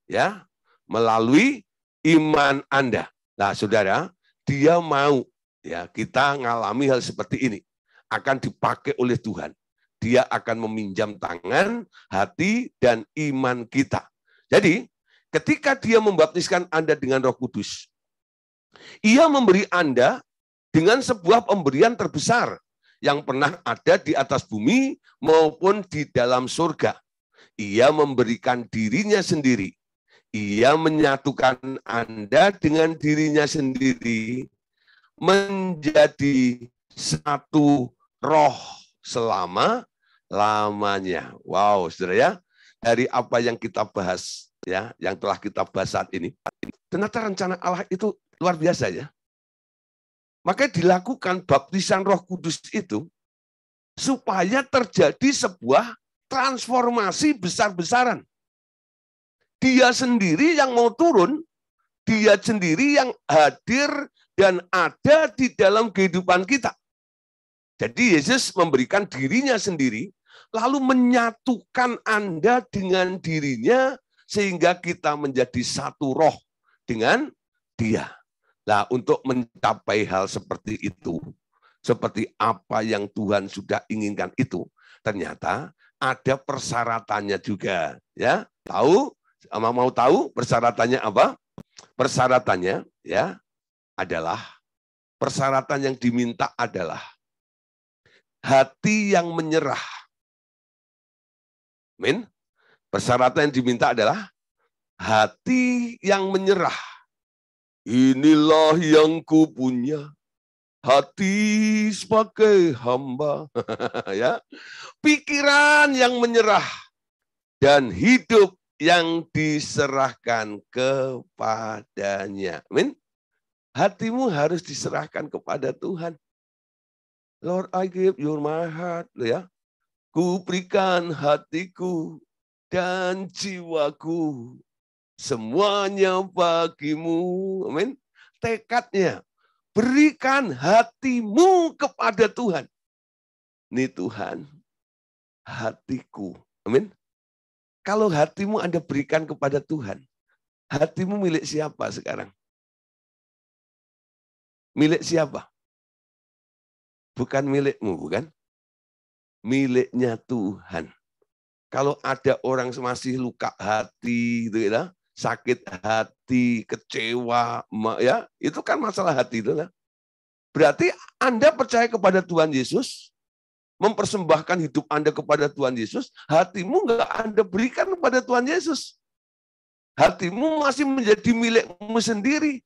Ya, melalui iman Anda. Nah, Saudara, dia mau ya kita ngalami hal seperti ini akan dipakai oleh Tuhan. Dia akan meminjam tangan, hati, dan iman kita. Jadi, ketika dia membaptiskan Anda dengan roh kudus, ia memberi Anda dengan sebuah pemberian terbesar yang pernah ada di atas bumi maupun di dalam surga. Ia memberikan dirinya sendiri. Ia menyatukan Anda dengan dirinya sendiri menjadi satu roh selama lamanya. Wow, saudara ya dari apa yang kita bahas ya, yang telah kita bahas saat ini. Ternyata rencana Allah itu luar biasa ya. Maka dilakukan baptisan Roh Kudus itu supaya terjadi sebuah transformasi besar-besaran. Dia sendiri yang mau turun, dia sendiri yang hadir dan ada di dalam kehidupan kita. Jadi Yesus memberikan dirinya sendiri lalu menyatukan Anda dengan dirinya sehingga kita menjadi satu roh dengan dia. Nah, untuk mencapai hal seperti itu, seperti apa yang Tuhan sudah inginkan itu, ternyata ada persyaratannya juga, ya. Tahu? mau tahu persyaratannya apa? Persyaratannya ya adalah persyaratan yang diminta adalah hati yang menyerah Amin. Persyaratan yang diminta adalah hati yang menyerah. Inilah yang ku punya Hati sebagai hamba. ya. Pikiran yang menyerah. Dan hidup yang diserahkan kepadanya. Amin. Hatimu harus diserahkan kepada Tuhan. Lord, I give you my heart. Ya. Kuberikan hatiku dan jiwaku. Semuanya bagimu. Amin. Tekadnya. Berikan hatimu kepada Tuhan. Ini Tuhan, hatiku. Amin. Kalau hatimu Anda berikan kepada Tuhan, hatimu milik siapa sekarang? Milik siapa? Bukan milikmu, bukan? miliknya Tuhan. Kalau ada orang masih luka hati, gitu ya, sakit hati, kecewa, ya itu kan masalah hati itu Ya. Berarti Anda percaya kepada Tuhan Yesus, mempersembahkan hidup Anda kepada Tuhan Yesus, hatimu nggak Anda berikan kepada Tuhan Yesus. Hatimu masih menjadi milikmu sendiri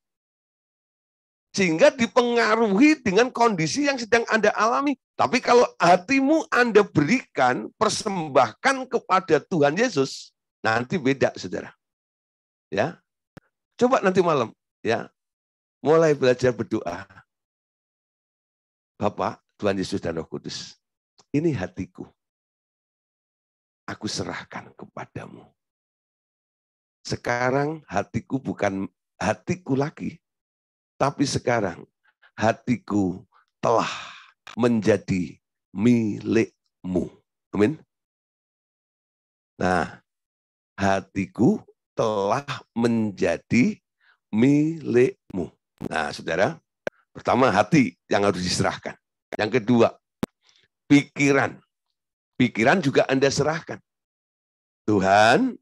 sehingga dipengaruhi dengan kondisi yang sedang Anda alami. Tapi kalau hatimu Anda berikan, persembahkan kepada Tuhan Yesus, nanti beda, saudara. Ya, coba nanti malam, ya, mulai belajar berdoa. Bapak, Tuhan Yesus dan Roh Kudus, ini hatiku. Aku serahkan kepadamu. Sekarang hatiku bukan hatiku lagi, tapi sekarang hatiku telah menjadi milikmu. Amin. Nah, hatiku telah menjadi milikmu. Nah, saudara, pertama hati yang harus diserahkan. Yang kedua, pikiran. Pikiran juga Anda serahkan. Tuhan,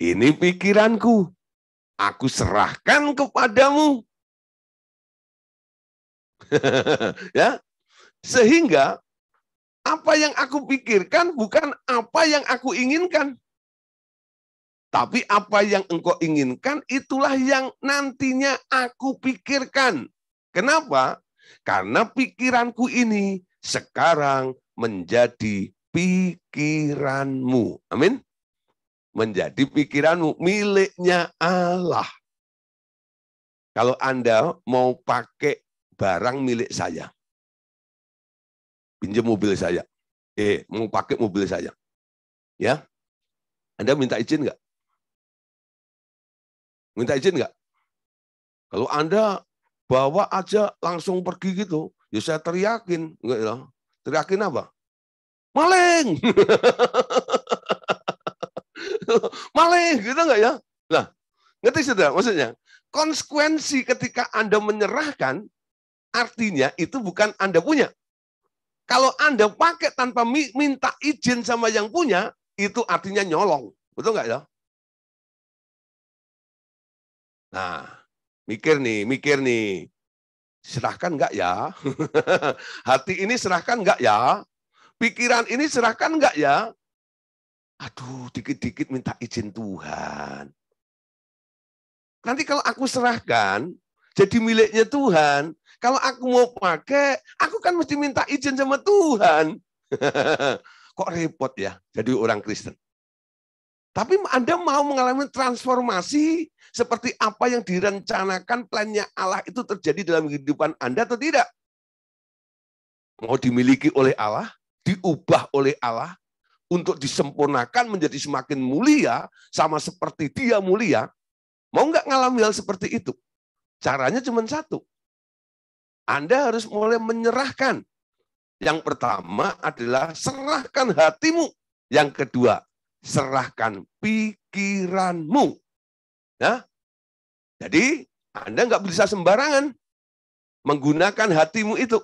ini pikiranku. Aku serahkan kepadamu. ya. Sehingga apa yang aku pikirkan bukan apa yang aku inginkan. Tapi apa yang engkau inginkan itulah yang nantinya aku pikirkan. Kenapa? Karena pikiranku ini sekarang menjadi pikiranmu. Amin. Menjadi pikiranmu miliknya Allah. Kalau Anda mau pakai barang milik saya. Pinjam mobil saya. Eh, mau pakai mobil saya. Ya. Anda minta izin nggak? Minta izin nggak? Kalau Anda bawa aja langsung pergi gitu, ya saya teriakin. Enggak ya. Teriakin apa? Maling! Maling, gitu nggak ya? Nah, ngerti sudah maksudnya? Konsekuensi ketika Anda menyerahkan, Artinya itu bukan Anda punya. Kalau Anda pakai tanpa minta izin sama yang punya, itu artinya nyolong. Betul nggak ya? Nah, mikir nih, mikir nih. Serahkan nggak ya? Hati ini serahkan nggak ya? Pikiran ini serahkan nggak ya? Aduh, dikit-dikit minta izin Tuhan. Nanti kalau aku serahkan, jadi miliknya Tuhan, kalau aku mau pakai, aku kan mesti minta izin sama Tuhan. Kok repot ya jadi orang Kristen. Tapi Anda mau mengalami transformasi seperti apa yang direncanakan plannya Allah itu terjadi dalam kehidupan Anda atau tidak? Mau dimiliki oleh Allah, diubah oleh Allah, untuk disempurnakan menjadi semakin mulia, sama seperti dia mulia, mau nggak ngalami hal seperti itu? Caranya cuma satu, anda harus mulai menyerahkan. Yang pertama adalah serahkan hatimu. Yang kedua, serahkan pikiranmu. Ya? Jadi, Anda nggak bisa sembarangan menggunakan hatimu itu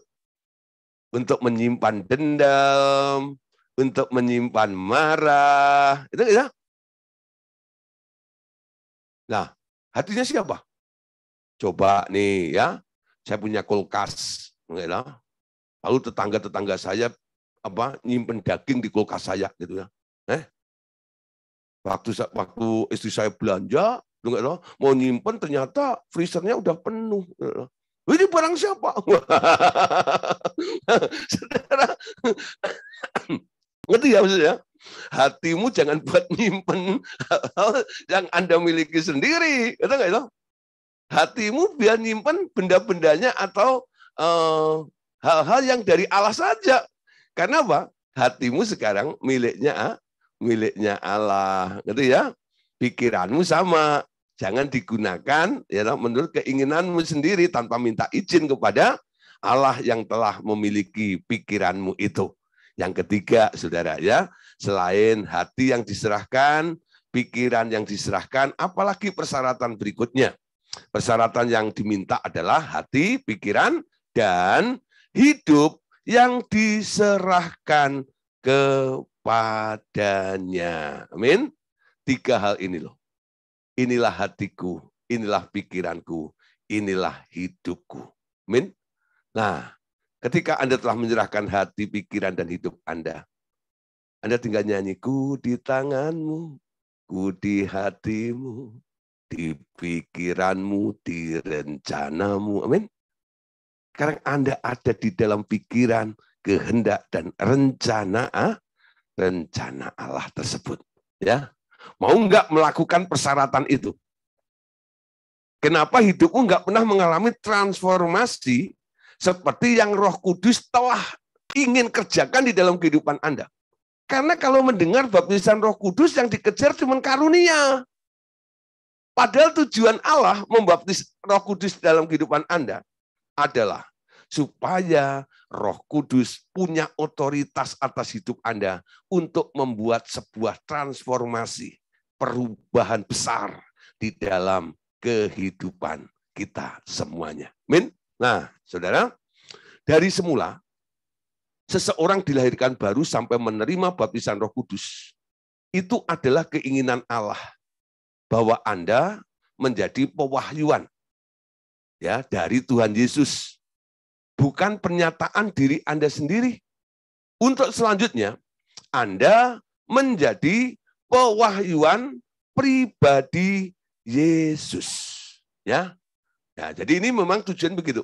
untuk menyimpan dendam, untuk menyimpan marah. Itu ya. Nah, hatinya siapa? Coba nih ya, saya punya kulkas, lah. Gitu ya. Lalu tetangga-tetangga saya apa nyimpen daging di kulkas saya gitu ya. Eh? Waktu waktu istri saya belanja, gitu ya, lah, mau nyimpen ternyata freezernya udah penuh. Gitu ya, ini barang siapa? Saudara, ngerti ya maksudnya? Hatimu jangan buat nyimpen yang Anda miliki sendiri. Kata nggak itu? hatimu biar nyimpan benda-bendanya atau eh, hal-hal uh, yang dari Allah saja. Karena apa? Hatimu sekarang miliknya ah, miliknya Allah, gitu ya. Pikiranmu sama, jangan digunakan ya menurut keinginanmu sendiri tanpa minta izin kepada Allah yang telah memiliki pikiranmu itu. Yang ketiga, saudara ya, selain hati yang diserahkan, pikiran yang diserahkan, apalagi persyaratan berikutnya. Persyaratan yang diminta adalah hati, pikiran, dan hidup yang diserahkan kepadanya. Amin. Tiga hal ini loh. Inilah hatiku, inilah pikiranku, inilah hidupku. Amin. Nah, ketika Anda telah menyerahkan hati, pikiran, dan hidup Anda, Anda tinggal nyanyiku di tanganmu, ku di hatimu, di pikiranmu, di rencanamu. Amin. Sekarang Anda ada di dalam pikiran, kehendak dan rencana ah? rencana Allah tersebut, ya. Mau nggak melakukan persyaratan itu? Kenapa hidupmu nggak pernah mengalami transformasi seperti yang Roh Kudus telah ingin kerjakan di dalam kehidupan Anda? Karena kalau mendengar baptisan Roh Kudus yang dikejar cuma karunia. Padahal tujuan Allah membaptis Roh Kudus dalam kehidupan Anda adalah supaya Roh Kudus punya otoritas atas hidup Anda untuk membuat sebuah transformasi, perubahan besar di dalam kehidupan kita semuanya. Min. Nah, Saudara, dari semula seseorang dilahirkan baru sampai menerima baptisan Roh Kudus itu adalah keinginan Allah bahwa Anda menjadi pewahyuan ya dari Tuhan Yesus. Bukan pernyataan diri Anda sendiri. Untuk selanjutnya, Anda menjadi pewahyuan pribadi Yesus. Ya. ya jadi ini memang tujuan begitu.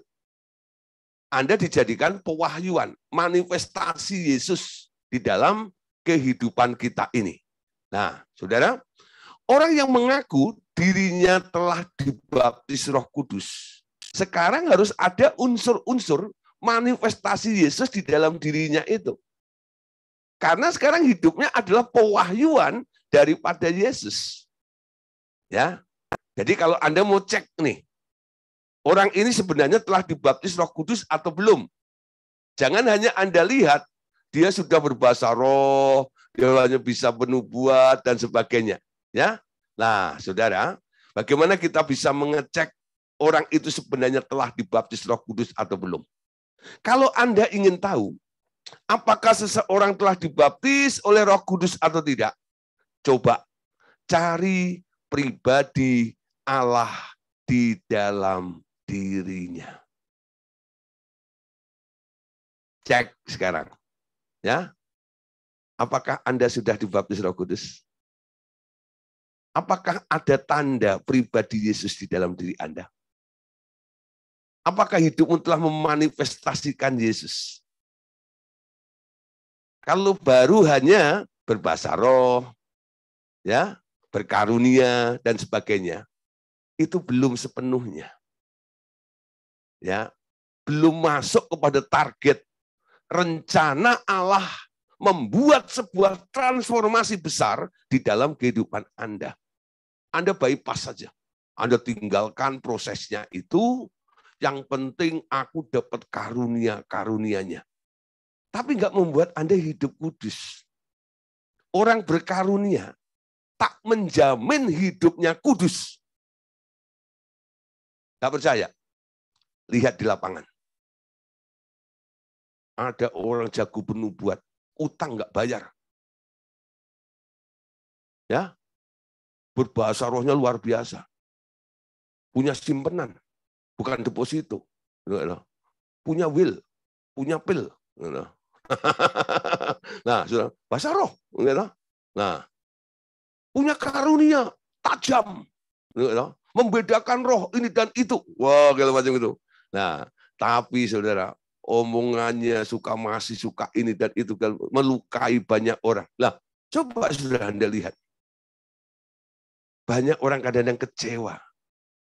Anda dijadikan pewahyuan, manifestasi Yesus di dalam kehidupan kita ini. Nah, Saudara, Orang yang mengaku dirinya telah dibaptis Roh Kudus. Sekarang harus ada unsur-unsur manifestasi Yesus di dalam dirinya itu. Karena sekarang hidupnya adalah pewahyuan daripada Yesus. Ya. Jadi kalau Anda mau cek nih, orang ini sebenarnya telah dibaptis Roh Kudus atau belum? Jangan hanya Anda lihat dia sudah berbahasa roh, dia hanya bisa penubuat dan sebagainya. Ya. Nah, Saudara, bagaimana kita bisa mengecek orang itu sebenarnya telah dibaptis Roh Kudus atau belum? Kalau Anda ingin tahu apakah seseorang telah dibaptis oleh Roh Kudus atau tidak, coba cari pribadi Allah di dalam dirinya. Cek sekarang. Ya. Apakah Anda sudah dibaptis Roh Kudus? Apakah ada tanda pribadi Yesus di dalam diri Anda? Apakah hidupmu telah memanifestasikan Yesus? Kalau baru hanya berbahasa roh, ya, berkarunia dan sebagainya, itu belum sepenuhnya. Ya, belum masuk kepada target rencana Allah membuat sebuah transformasi besar di dalam kehidupan Anda. Anda bypass saja. Anda tinggalkan prosesnya itu. Yang penting aku dapat karunia-karunianya. Tapi enggak membuat Anda hidup kudus. Orang berkarunia tak menjamin hidupnya kudus. Enggak percaya? Lihat di lapangan. Ada orang jago penuh buat utang nggak bayar. Ya, berbahasa rohnya luar biasa. Punya simpenan, bukan deposito. Gitu punya will, punya pil. Gitu nah, sudah bahasa roh. Gitu nah, punya karunia tajam. Membedakan roh ini dan itu. Wah, wow, macam itu. Nah, tapi saudara, omongannya suka masih suka ini dan itu melukai banyak orang. Lah, coba saudara Anda lihat. Banyak orang kadang-kadang kecewa,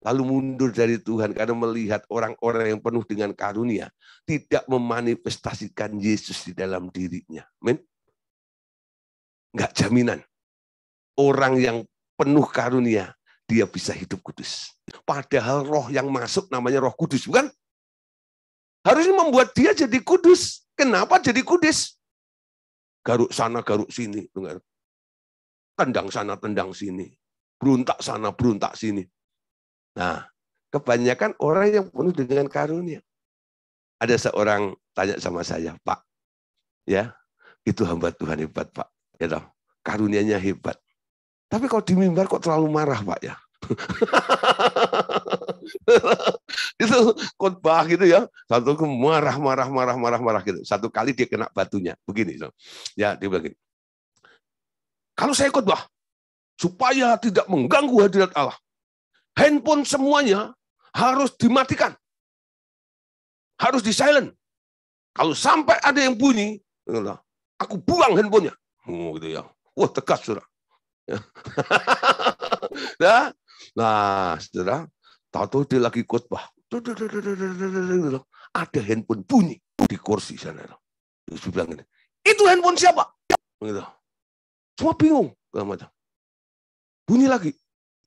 lalu mundur dari Tuhan karena melihat orang-orang yang penuh dengan karunia tidak memanifestasikan Yesus di dalam dirinya. men Enggak jaminan. Orang yang penuh karunia, dia bisa hidup kudus. Padahal roh yang masuk namanya roh kudus, bukan? Harusnya membuat dia jadi kudus. Kenapa jadi kudus? Garuk sana, garuk sini. Tendang sana, tendang sini beruntak sana, beruntak sini. Nah, kebanyakan orang yang penuh dengan karunia. Ada seorang tanya sama saya, Pak, ya itu hamba Tuhan hebat, Pak. Ya dong, karunianya hebat. Tapi kalau di mimbar kok terlalu marah, Pak ya. itu khotbah gitu ya satu marah marah marah marah marah gitu satu kali dia kena batunya begini ya dia begini kalau saya khotbah supaya tidak mengganggu hadirat Allah. Handphone semuanya harus dimatikan. Harus di silent. Kalau sampai ada yang bunyi, aku buang handphonenya. Oh, gitu ya. Wah, tegas, saudara. nah, nah, saudara, tahu dia lagi khotbah. Ada handphone bunyi di kursi sana. Terus bilang gini, itu handphone siapa? Gitu. Semua bingung bunyi lagi.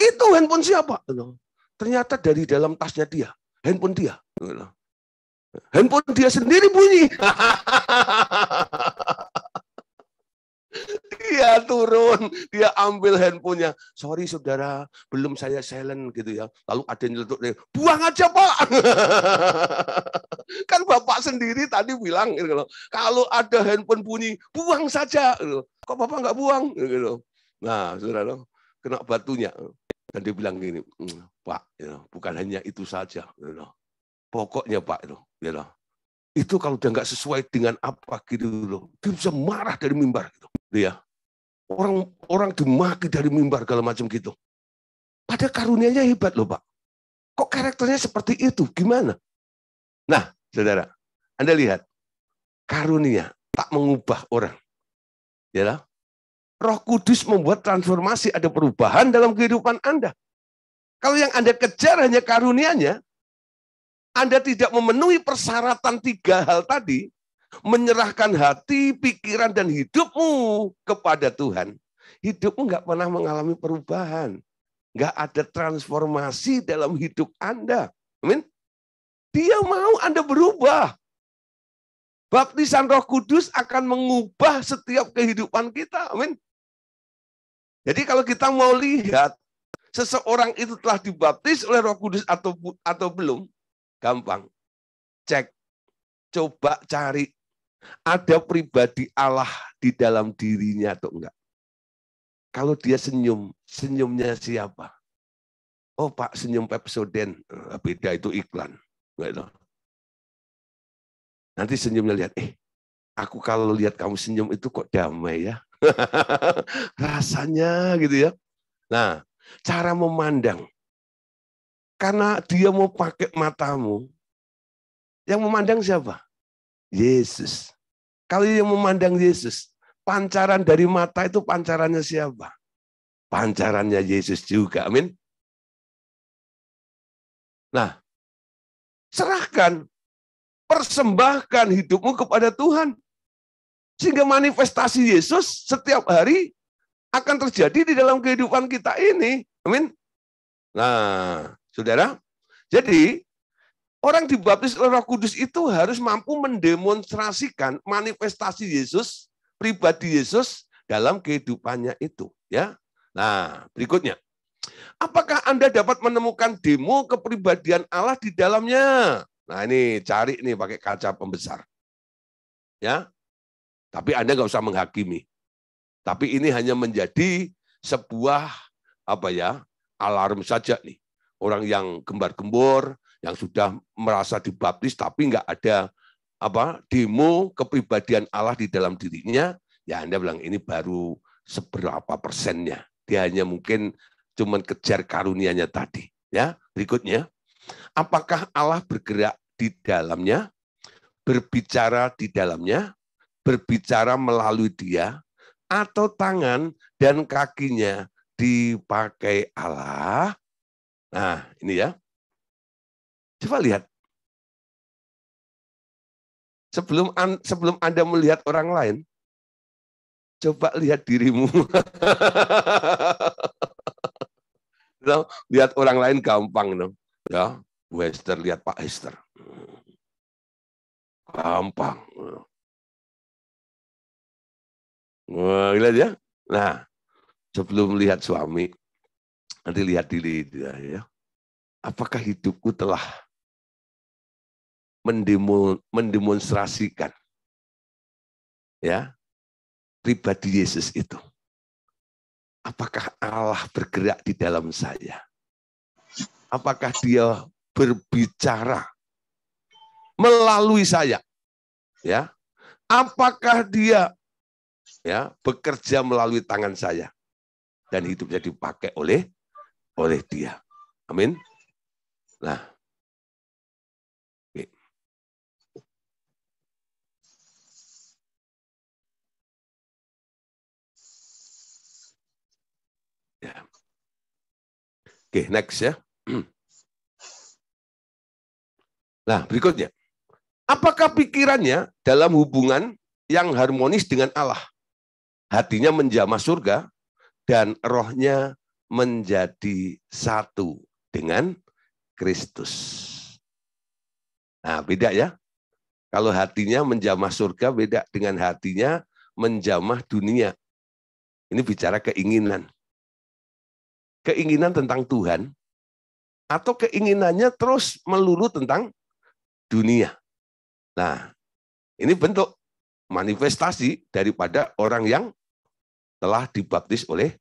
Itu handphone siapa? Gitu. Ternyata dari dalam tasnya dia, handphone dia. Gitu. Handphone dia sendiri bunyi. dia turun, dia ambil handphonenya. Sorry saudara, belum saya silent gitu ya. Lalu ada yang nyeletuk, buang aja pak. kan bapak sendiri tadi bilang, gitu loh, kalau ada handphone bunyi, buang saja. Gitu. Kok bapak nggak buang? Gitu Nah, saudara, kena batunya. Dan dia bilang gini, hmm, Pak, you know, bukan hanya itu saja. You know. Pokoknya Pak, you know, itu kalau dia nggak sesuai dengan apa gitu loh, dia bisa marah dari mimbar gitu. Dia gitu ya. orang orang dimaki dari mimbar kalau macam gitu. Pada karunianya hebat loh Pak. Kok karakternya seperti itu? Gimana? Nah, saudara, Anda lihat karunia tak mengubah orang. Ya know? Roh Kudus membuat transformasi, ada perubahan dalam kehidupan Anda. Kalau yang Anda kejar hanya karunianya, Anda tidak memenuhi persyaratan tiga hal tadi, menyerahkan hati, pikiran, dan hidupmu kepada Tuhan, hidupmu nggak pernah mengalami perubahan. Nggak ada transformasi dalam hidup Anda. Amin. Dia mau Anda berubah. Baptisan Roh Kudus akan mengubah setiap kehidupan kita. Amin. Jadi kalau kita mau lihat seseorang itu telah dibaptis oleh Roh Kudus atau atau belum, gampang. Cek, coba cari ada pribadi Allah di dalam dirinya atau enggak. Kalau dia senyum, senyumnya siapa? Oh Pak, senyum Pepsoden. Eh, beda itu iklan. enggak Nanti senyumnya lihat, eh aku kalau lihat kamu senyum itu kok damai ya. Rasanya gitu ya. Nah, cara memandang. Karena dia mau pakai matamu. Yang memandang siapa? Yesus. Kalau yang memandang Yesus, pancaran dari mata itu pancarannya siapa? Pancarannya Yesus juga. Amin. Nah, serahkan Persembahkan hidupmu kepada Tuhan. Sehingga manifestasi Yesus setiap hari akan terjadi di dalam kehidupan kita ini. Amin. Nah, saudara, jadi orang dibaptis oleh Roh Kudus itu harus mampu mendemonstrasikan manifestasi Yesus, pribadi Yesus dalam kehidupannya itu, ya. Nah, berikutnya. Apakah Anda dapat menemukan demo kepribadian Allah di dalamnya? Nah ini cari nih pakai kaca pembesar. Ya, tapi Anda nggak usah menghakimi. Tapi ini hanya menjadi sebuah apa ya alarm saja nih. Orang yang gembar-gembor, yang sudah merasa dibaptis tapi nggak ada apa demo kepribadian Allah di dalam dirinya, ya Anda bilang ini baru seberapa persennya. Dia hanya mungkin cuman kejar karunianya tadi. Ya, berikutnya. Apakah Allah bergerak di dalamnya, berbicara di dalamnya, berbicara melalui dia, atau tangan dan kakinya dipakai Allah? Nah, ini ya. Coba lihat. Sebelum sebelum Anda melihat orang lain, coba lihat dirimu. lihat orang lain gampang dong. Ya, Bu lihat Pak Hester. Gampang. Wah, lihat ya. Nah, sebelum lihat suami, nanti lihat diri dia ya. Apakah hidupku telah mendemonstrasikan ya pribadi Yesus itu? Apakah Allah bergerak di dalam saya? apakah dia berbicara melalui saya? Ya. Apakah dia ya bekerja melalui tangan saya dan itu bisa dipakai oleh oleh dia. Amin. Nah. Oke. Ya. next ya. Nah, berikutnya. Apakah pikirannya dalam hubungan yang harmonis dengan Allah? Hatinya menjamah surga dan rohnya menjadi satu dengan Kristus. Nah, beda ya. Kalau hatinya menjamah surga beda dengan hatinya menjamah dunia. Ini bicara keinginan. Keinginan tentang Tuhan atau keinginannya terus melulu tentang dunia. Nah, ini bentuk manifestasi daripada orang yang telah dibaptis oleh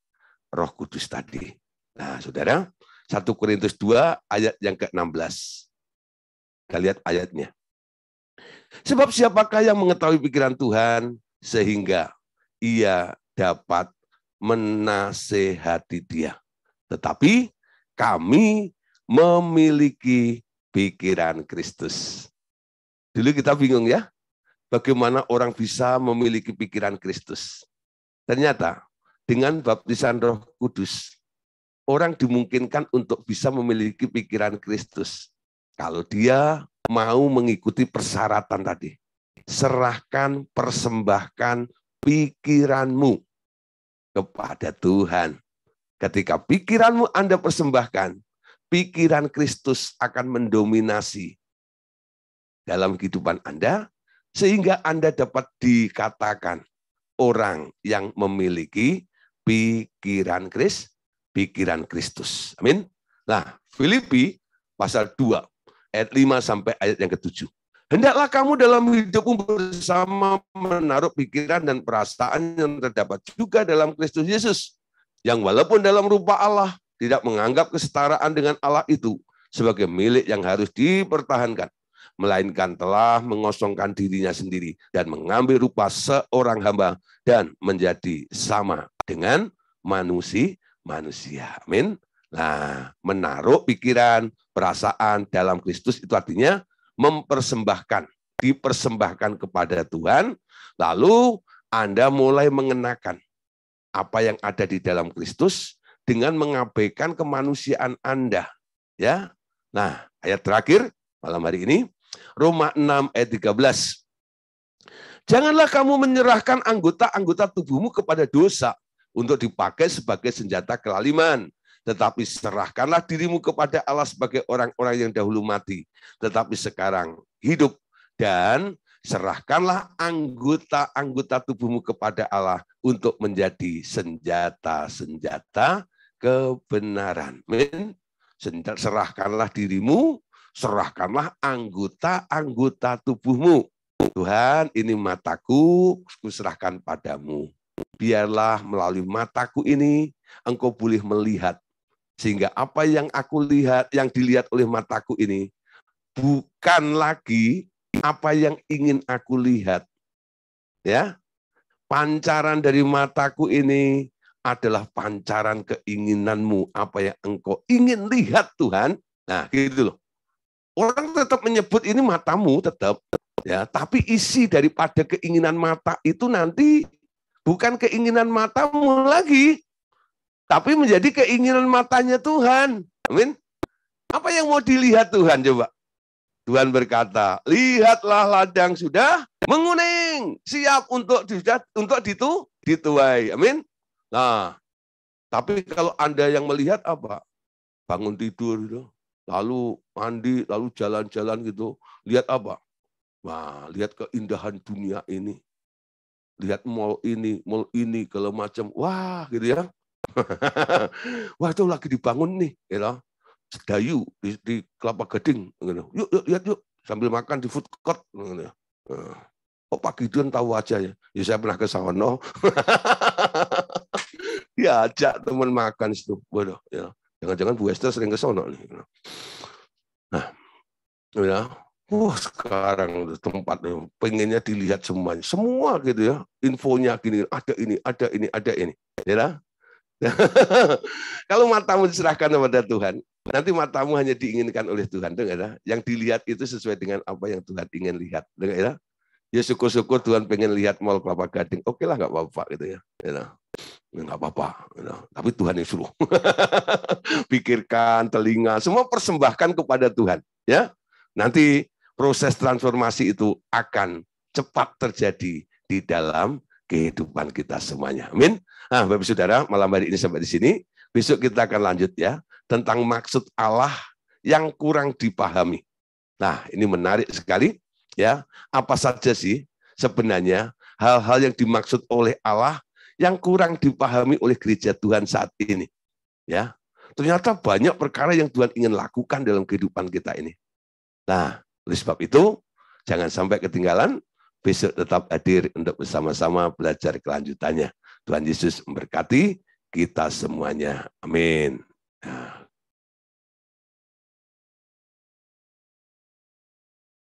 Roh Kudus tadi. Nah, Saudara, 1 Korintus 2 ayat yang ke-16. Kita lihat ayatnya. Sebab siapakah yang mengetahui pikiran Tuhan sehingga ia dapat menasehati dia. Tetapi kami memiliki pikiran Kristus. Dulu kita bingung ya, bagaimana orang bisa memiliki pikiran Kristus. Ternyata dengan baptisan Roh Kudus, orang dimungkinkan untuk bisa memiliki pikiran Kristus. Kalau dia mau mengikuti persyaratan tadi, serahkan, persembahkan pikiranmu kepada Tuhan. Ketika pikiranmu Anda persembahkan, pikiran Kristus akan mendominasi dalam kehidupan Anda, sehingga Anda dapat dikatakan orang yang memiliki pikiran Kristus, pikiran Kristus. Amin. Nah, Filipi pasal 2 ayat 5 sampai ayat yang ketujuh. Hendaklah kamu dalam hidupmu bersama menaruh pikiran dan perasaan yang terdapat juga dalam Kristus Yesus, yang walaupun dalam rupa Allah, tidak menganggap kesetaraan dengan Allah itu sebagai milik yang harus dipertahankan, melainkan telah mengosongkan dirinya sendiri dan mengambil rupa seorang hamba dan menjadi sama dengan manusia manusia. Amin. Nah, menaruh pikiran, perasaan dalam Kristus itu artinya mempersembahkan, dipersembahkan kepada Tuhan, lalu Anda mulai mengenakan apa yang ada di dalam Kristus dengan mengabaikan kemanusiaan Anda. Ya. Nah, ayat terakhir malam hari ini Roma 6 ayat 13. Janganlah kamu menyerahkan anggota-anggota tubuhmu kepada dosa untuk dipakai sebagai senjata kelaliman. Tetapi serahkanlah dirimu kepada Allah sebagai orang-orang yang dahulu mati, tetapi sekarang hidup. Dan serahkanlah anggota-anggota tubuhmu kepada Allah untuk menjadi senjata-senjata kebenaran. Min, serahkanlah dirimu, serahkanlah anggota-anggota tubuhmu. Tuhan, ini mataku, serahkan padamu. Biarlah melalui mataku ini, engkau boleh melihat. Sehingga apa yang aku lihat, yang dilihat oleh mataku ini, bukan lagi apa yang ingin aku lihat. Ya, pancaran dari mataku ini adalah pancaran keinginanmu, apa yang engkau ingin lihat Tuhan. Nah, gitu loh. Orang tetap menyebut ini matamu tetap ya, tapi isi daripada keinginan mata itu nanti bukan keinginan matamu lagi, tapi menjadi keinginan matanya Tuhan. Amin. Apa yang mau dilihat Tuhan coba? Tuhan berkata, "Lihatlah ladang sudah menguning, siap untuk sudah untuk ditu, dituai." Amin. Nah, tapi kalau Anda yang melihat apa? Bangun tidur gitu, lalu mandi, lalu jalan-jalan gitu. Lihat apa? Wah, lihat keindahan dunia ini. Lihat mall ini, mall ini, kalau macam. Wah, gitu ya. Wah, itu lagi dibangun nih, ya. You know. Sedayu di, di Kelapa Gading. Gitu. Yuk, yuk, lihat yuk. Sambil makan di food court. Gitu. Ya. Nah. Oh, Pak Gideon tahu aja ya. Ya saya pernah ke Sawono. ya ajak teman makan situ. Waduh, ya. Jangan-jangan Bu Esther sering ke sono nih. Nah, ya. Wah, sekarang tempat pengennya dilihat semuanya. Semua gitu ya. Infonya gini, ada ini, ada ini, ada ini. Ya. Kalau matamu diserahkan kepada Tuhan, nanti matamu hanya diinginkan oleh Tuhan. Ya. Yang dilihat itu sesuai dengan apa yang Tuhan ingin lihat. Ya. Ya syukur-syukur Tuhan pengen lihat mall kelapa gading. Oke okay lah, nggak apa-apa gitu ya. ya. Ya, nggak apa-apa. Tapi Tuhan yang suruh. Pikirkan, telinga, semua persembahkan kepada Tuhan. Ya, nanti proses transformasi itu akan cepat terjadi di dalam kehidupan kita semuanya. Amin. Nah, Bapak Saudara, malam hari ini sampai di sini. Besok kita akan lanjut ya tentang maksud Allah yang kurang dipahami. Nah, ini menarik sekali ya. Apa saja sih sebenarnya hal-hal yang dimaksud oleh Allah yang kurang dipahami oleh gereja Tuhan saat ini. Ya, ternyata banyak perkara yang Tuhan ingin lakukan dalam kehidupan kita ini. Nah, oleh sebab itu, jangan sampai ketinggalan. Besok tetap hadir untuk bersama-sama belajar kelanjutannya. Tuhan Yesus memberkati kita semuanya. Amin. Nah.